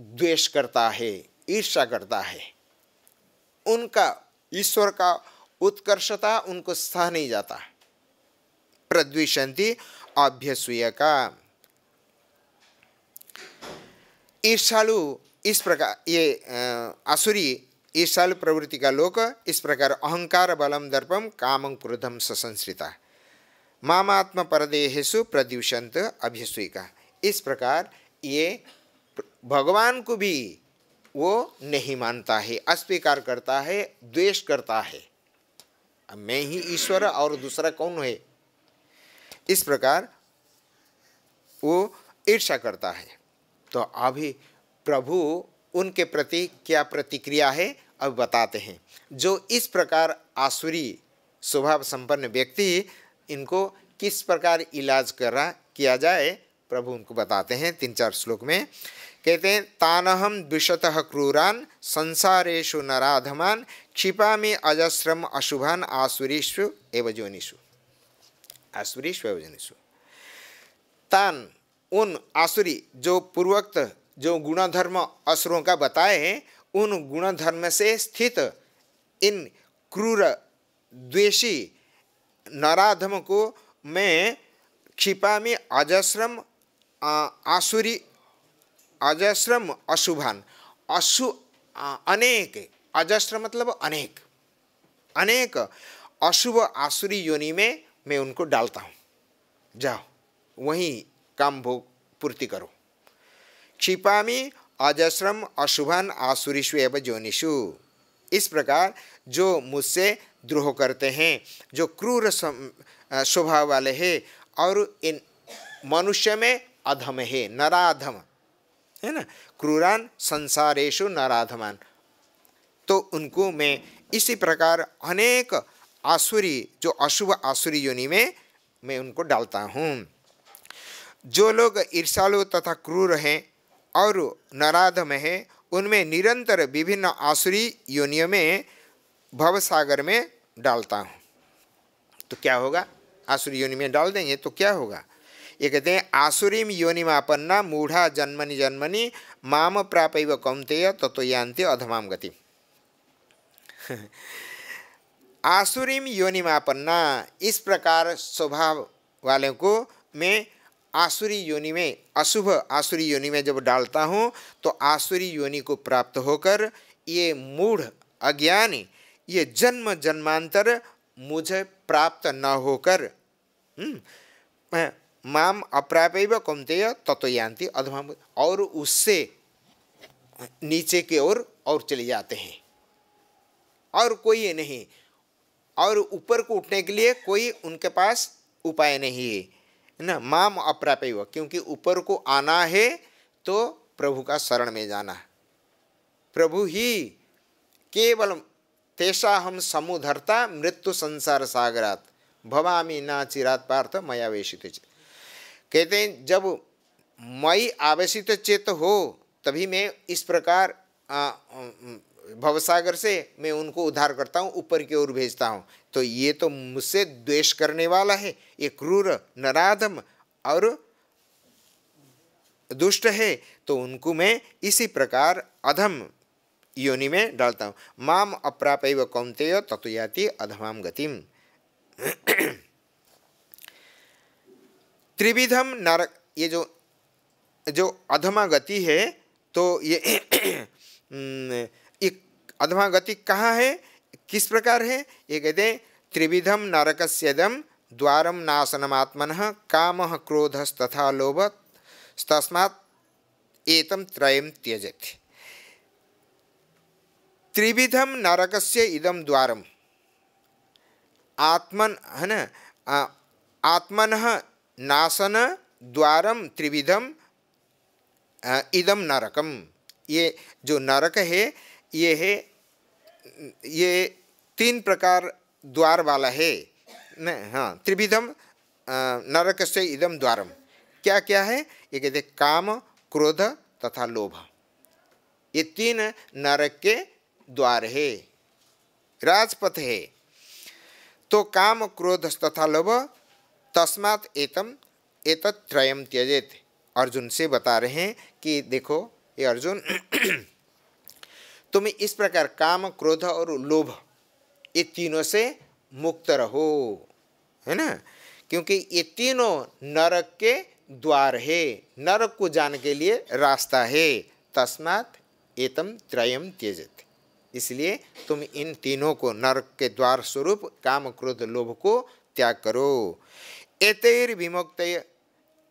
द्वेष करता है ईर्षा करता है उनका ईश्वर का उत्कर्षता उनको सह नहीं जाता प्रद्विशन्ति का ईर्षालु इस प्रकार ये असुरी ईर्षालु प्रवृत्ति का लोक इस प्रकार अहंकार बलम दर्पम कामं क्रोधम ससंश्रिता मामात्म परदेहेशु प्रद्युषंत अभ्यसुका इस प्रकार ये भगवान को भी वो नहीं मानता है अस्वीकार करता है द्वेष करता है मैं ही ईश्वर और दूसरा कौन है इस प्रकार वो ईर्षा करता है तो अभी प्रभु उनके प्रति क्या प्रतिक्रिया है अब बताते हैं जो इस प्रकार आसुरी स्वभाव संपन्न व्यक्ति इनको किस प्रकार इलाज करा किया जाए प्रभु उनको बताते हैं तीन चार श्लोक में कहते हैं तानहम द्विशतः क्रूरान संसारेशु नराधमान क्षिपा में अजस्रम अशुभान आसुरीषु एवं जोनिषु आसुरी स्वयजनिषु तान उन आसुरी जो पूर्वोक्त जो गुणधर्म असुरों का बताए हैं उन गुणधर्म से स्थित इन क्रूर द्वेषी नराधम को मैं क्षिपा में अजश्रम आसुरी अजश्रम अशुभान अशु अनेक अजस्र मतलब अनेक अनेक अशुभ आसुरी योनि में मैं उनको डालता हूँ जाओ वहीं काम भोग पूर्ति करो क्षिपामी अजश्रम अशुभन आसुरीशु एवं जोनिषु इस प्रकार जो मुझसे द्रोह करते हैं जो क्रूर स्वभाव वाले हैं और इन मनुष्य में अधम है नराधम है ना क्रूरान संसारेशु नराधमान तो उनको मैं इसी प्रकार अनेक आसुरी जो अशुभ आसुरी योनि में मैं उनको डालता हूँ जो लोग ईर्षालु तथा क्रूर हैं और नराधम हैं उनमें निरंतर विभिन्न आसुरी योनियों में भवसागर में डालता हूँ तो क्या होगा आसुरी योनि में डाल देंगे तो क्या होगा ये कहते हैं आसुरीम योनिमापन्ना मूढ़ा जन्मनि जन्मनि माम प्राप कौमतेय तत्वयांत्य तो अधमाम गति में योनिमापन्ना इस प्रकार स्वभाव वालों को मैं आसुरी योनि में अशुभ आसुरी योनि में जब डालता हूँ तो आसुरी योनि को प्राप्त होकर ये मूढ़ अज्ञान ये जन्म जन्मांतर मुझे प्राप्त न होकर हम्म, माम अप्रापेव कौमतेय तत्वयांति अधमा और उससे नीचे की ओर और, और चले जाते हैं और कोई नहीं और ऊपर को उठने के लिए कोई उनके पास उपाय नहीं है ना माम अप्राप्य हुआ क्योंकि ऊपर को आना है तो प्रभु का शरण में जाना प्रभु ही केवल तेषा हम समुधरता मृत्यु संसार सागरात भवामी ना चिरात पार्थ मयावेशित कहते हैं जब मई आवेशित चेत हो तभी मैं इस प्रकार आ, आ, भवसागर से मैं उनको उद्धार करता हूँ ऊपर की ओर भेजता हूँ तो ये तो मुझसे द्वेष करने वाला है ये क्रूर नराधम और दुष्ट है तो उनको मैं इसी प्रकार अधम योनि में डालता हूँ माम अप्राप एव कौंतेय तत्याति अधमाम गतिम त्रिविधम नरक ये जो जो अधमा गति है तो ये अधमागति कहाँ है किस प्रकार है ये कहते हैं त्रिविधम नरक सेदम द्वार नाशनम आत्मन काम क्रोधस्तथा लोभ तस्मात् त्रय त्रयम त्रिविधम नरक से इदम द्वार आत्मन है न आत्मन नाशन द्वार त्रिविधम इदम नरकम ये जो नरक है ये है ये तीन प्रकार द्वार वाला है न हाँ त्रिविधम नरक से इदम द्वारम क्या क्या है ये कहते काम क्रोध तथा लोभ ये तीन नरक के द्वार है राजपथ है तो काम क्रोध तथा लोभ तस्मात एतम त्रयम त्यजेत अर्जुन से बता रहे हैं कि देखो ये अर्जुन तुम्हें इस प्रकार काम क्रोध और लोभ ये तीनों से मुक्त रहो है ना क्योंकि ये तीनों नरक के द्वार है नरक को जाने के लिए रास्ता है तस्मात एतम त्रयम त्यजत इसलिए तुम इन तीनों को नरक के द्वार स्वरूप काम क्रोध लोभ को त्याग करो विमुक्त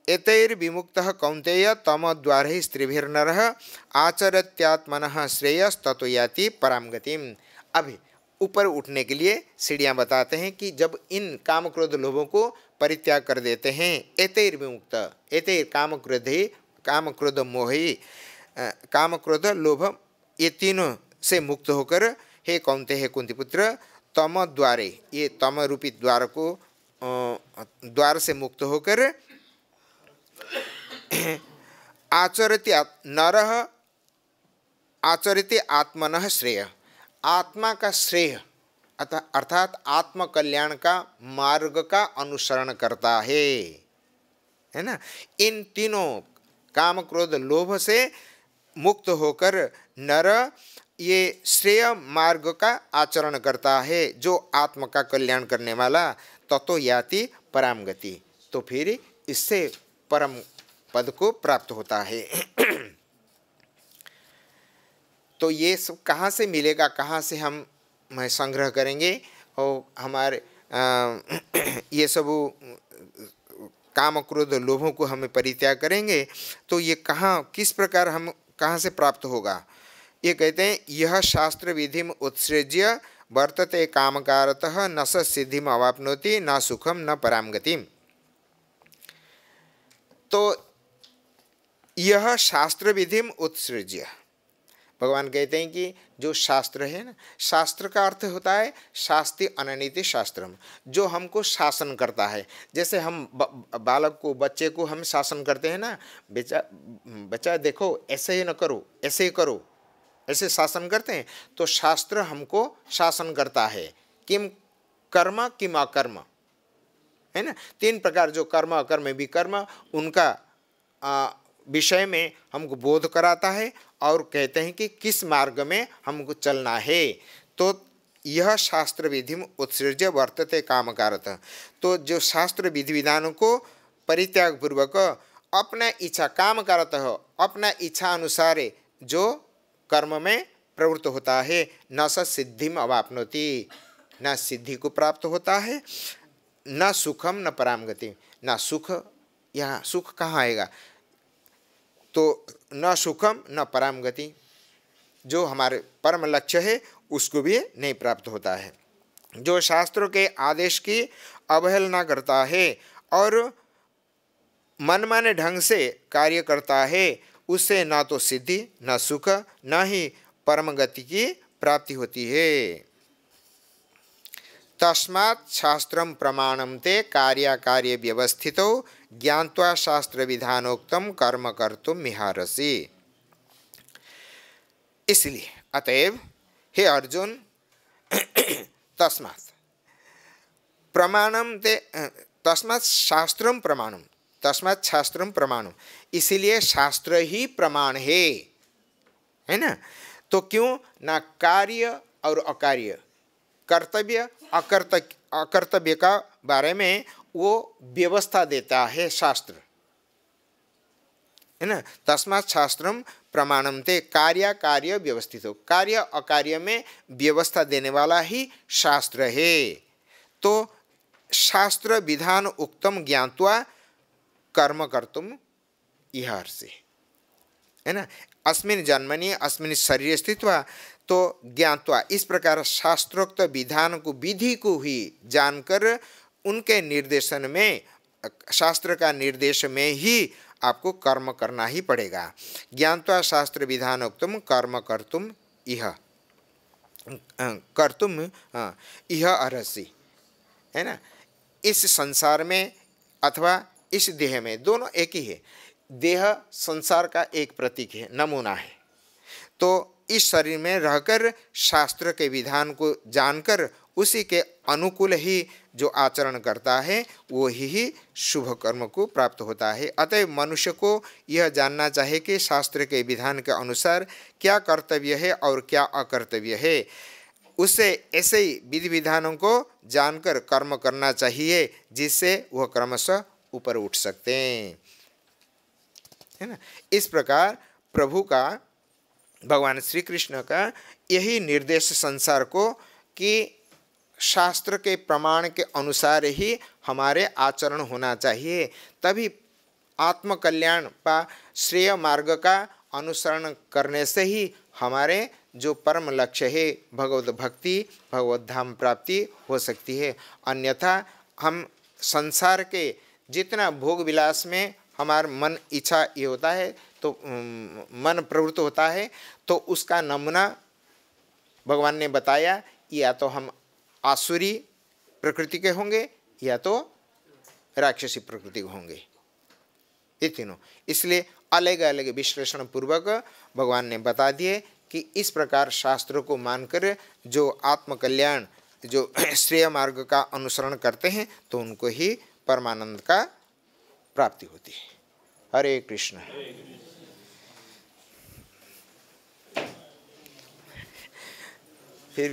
एतैर्विमुक्त कौंतेय तम द्वार स्त्रीभिर्नर आचरत्यात्मन श्रेयस्तत्व याति पराम गति अभी ऊपर उठने के लिए सीढ़ियाँ बताते हैं कि जब इन काम क्रोध लोभों को परित्याग कर देते हैं एतैर विमुक्त एतैर काम क्रोध ही काम क्रोध मोह काम क्रोध लोभ ये तीनों से मुक्त होकर हे कौनते हे कुंतीपुत्र तम द्वारे ये तम रूपी द्वार को द्वार से मुक्त होकर आचरित नर आचरित आत्मन श्रेय आत्मा का श्रेय अतः अर्थात आत्मकल्याण का मार्ग का अनुसरण करता है है ना इन तीनों काम क्रोध लोभ से मुक्त होकर नर ये श्रेय मार्ग का आचरण करता है जो आत्म का कल्याण करने वाला तत्व तो याति पराम गति तो फिर इससे परम पद को प्राप्त होता है तो ये सब कहाँ से मिलेगा कहाँ से हम संग्रह करेंगे और हमारे आ, ये सब काम क्रोध लोभों को हमें परित्याग करेंगे तो ये कहाँ किस प्रकार हम कहाँ से प्राप्त होगा ये कहते हैं यह शास्त्र विधि में उत्सृज्य वर्तते कामकारतः न सिद्धि अवापनोति न सुखम न पराम गतिम तो यह शास्त्र विधि उत्सृज्य भगवान कहते हैं कि जो शास्त्र है ना शास्त्र का अर्थ होता है शास्त्री अननीति शास्त्रम जो हमको शासन करता है जैसे हम बालक को बच्चे को हम शासन करते हैं ना बेचा बच्चा देखो ऐसे ही ना करो ऐसे ही करो ऐसे शासन करते हैं तो शास्त्र हमको शासन करता है किम कर्म किम अकर्म है ना तीन प्रकार जो कर्म अकर्म विकर्म उनका विषय में हमको बोध कराता है और कहते हैं कि किस मार्ग में हमको चलना है तो यह शास्त्र विधि में उत्सृज्य वर्तते काम कारत तो जो शास्त्र विधि विधानों को परित्याग पूर्वक अपना इच्छा काम कारत हो अपना इच्छा अनुसार जो कर्म में प्रवृत्त होता है न स सिद्धि अवापनोती न सिद्धि को प्राप्त होता है न सुखम न पराम गति ना सुख यहाँ सुख कहाँ आएगा तो न सुखम न पराम गति जो हमारे परम लक्ष्य है उसको भी नहीं प्राप्त होता है जो शास्त्रों के आदेश की अवहेलना करता है और मनमाने ढंग से कार्य करता है उससे ना तो सिद्धि न सुख न ही परम गति की प्राप्ति होती है तस्मात् शास्त्र प्रमाणम ते कार्य व्यवस्थित ज्ञावा शास्त्र विधानोक्त कर्म कर्तुम मिहारसी इसलिए अतएव हे अर्जुन तस्मात् प्रमाणम ते तस्मात् शास्त्र प्रमाणम तस्मात् शास्त्र प्रमाणम इसलिए शास्त्र ही प्रमाण है है ना तो क्यों ना कार्य और अकार्य कर्तव्य अकर्त अकर्तव्य का बारे में वो व्यवस्था देता है शास्त्र है ना तस्मा शास्त्रम प्रमाणम ते कार्य कार्य व्यवस्थित हो कार्य अकार्य में व्यवस्था देने वाला ही शास्त्र है तो शास्त्र विधान उक्तम ज्ञातवा कर्म कर्तुम इहर्षे है ना अस्मिन जन्मनी अस्मिन शरीर स्थित तो ज्ञातवा इस प्रकार शास्त्रोक्त विधान को विधि को ही जानकर उनके निर्देशन में शास्त्र का निर्देश में ही आपको कर्म करना ही पड़ेगा ज्ञातवा शास्त्र विधानोक्तम कर्म कर तुम यह तुम यह हाँ, अरसी है ना इस संसार में अथवा इस देह में दोनों एक ही है देह संसार का एक प्रतीक है नमूना है तो इस शरीर में रहकर शास्त्र के विधान को जानकर उसी के अनुकूल ही जो आचरण करता है वो ही, ही शुभ कर्म को प्राप्त होता है अतः मनुष्य को यह जानना चाहिए कि शास्त्र के विधान के अनुसार क्या कर्तव्य है और क्या अकर्तव्य है उसे ऐसे ही विधि विधानों को जानकर कर्म करना चाहिए जिससे वह क्रमशः ऊपर उठ सकते हैं है ना इस प्रकार प्रभु का भगवान श्री कृष्ण का यही निर्देश संसार को कि शास्त्र के प्रमाण के अनुसार ही हमारे आचरण होना चाहिए तभी आत्मकल्याण पा श्रेय मार्ग का अनुसरण करने से ही हमारे जो परम लक्ष्य है भगवत भक्ति भगवत धाम प्राप्ति हो सकती है अन्यथा हम संसार के जितना भोग विलास में हमारा मन इच्छा ये होता है तो मन प्रवृत्त होता है तो उसका नमूना भगवान ने बताया या तो हम आसुरी प्रकृति के होंगे या तो राक्षसी प्रकृति के होंगे ये तीनों इसलिए अलग अलग विश्लेषण पूर्वक भगवान ने बता दिए कि इस प्रकार शास्त्रों को मानकर जो आत्मकल्याण जो श्रेय मार्ग का अनुसरण करते हैं तो उनको ही परमानंद का प्राप्ति होती है हरे कृष्ण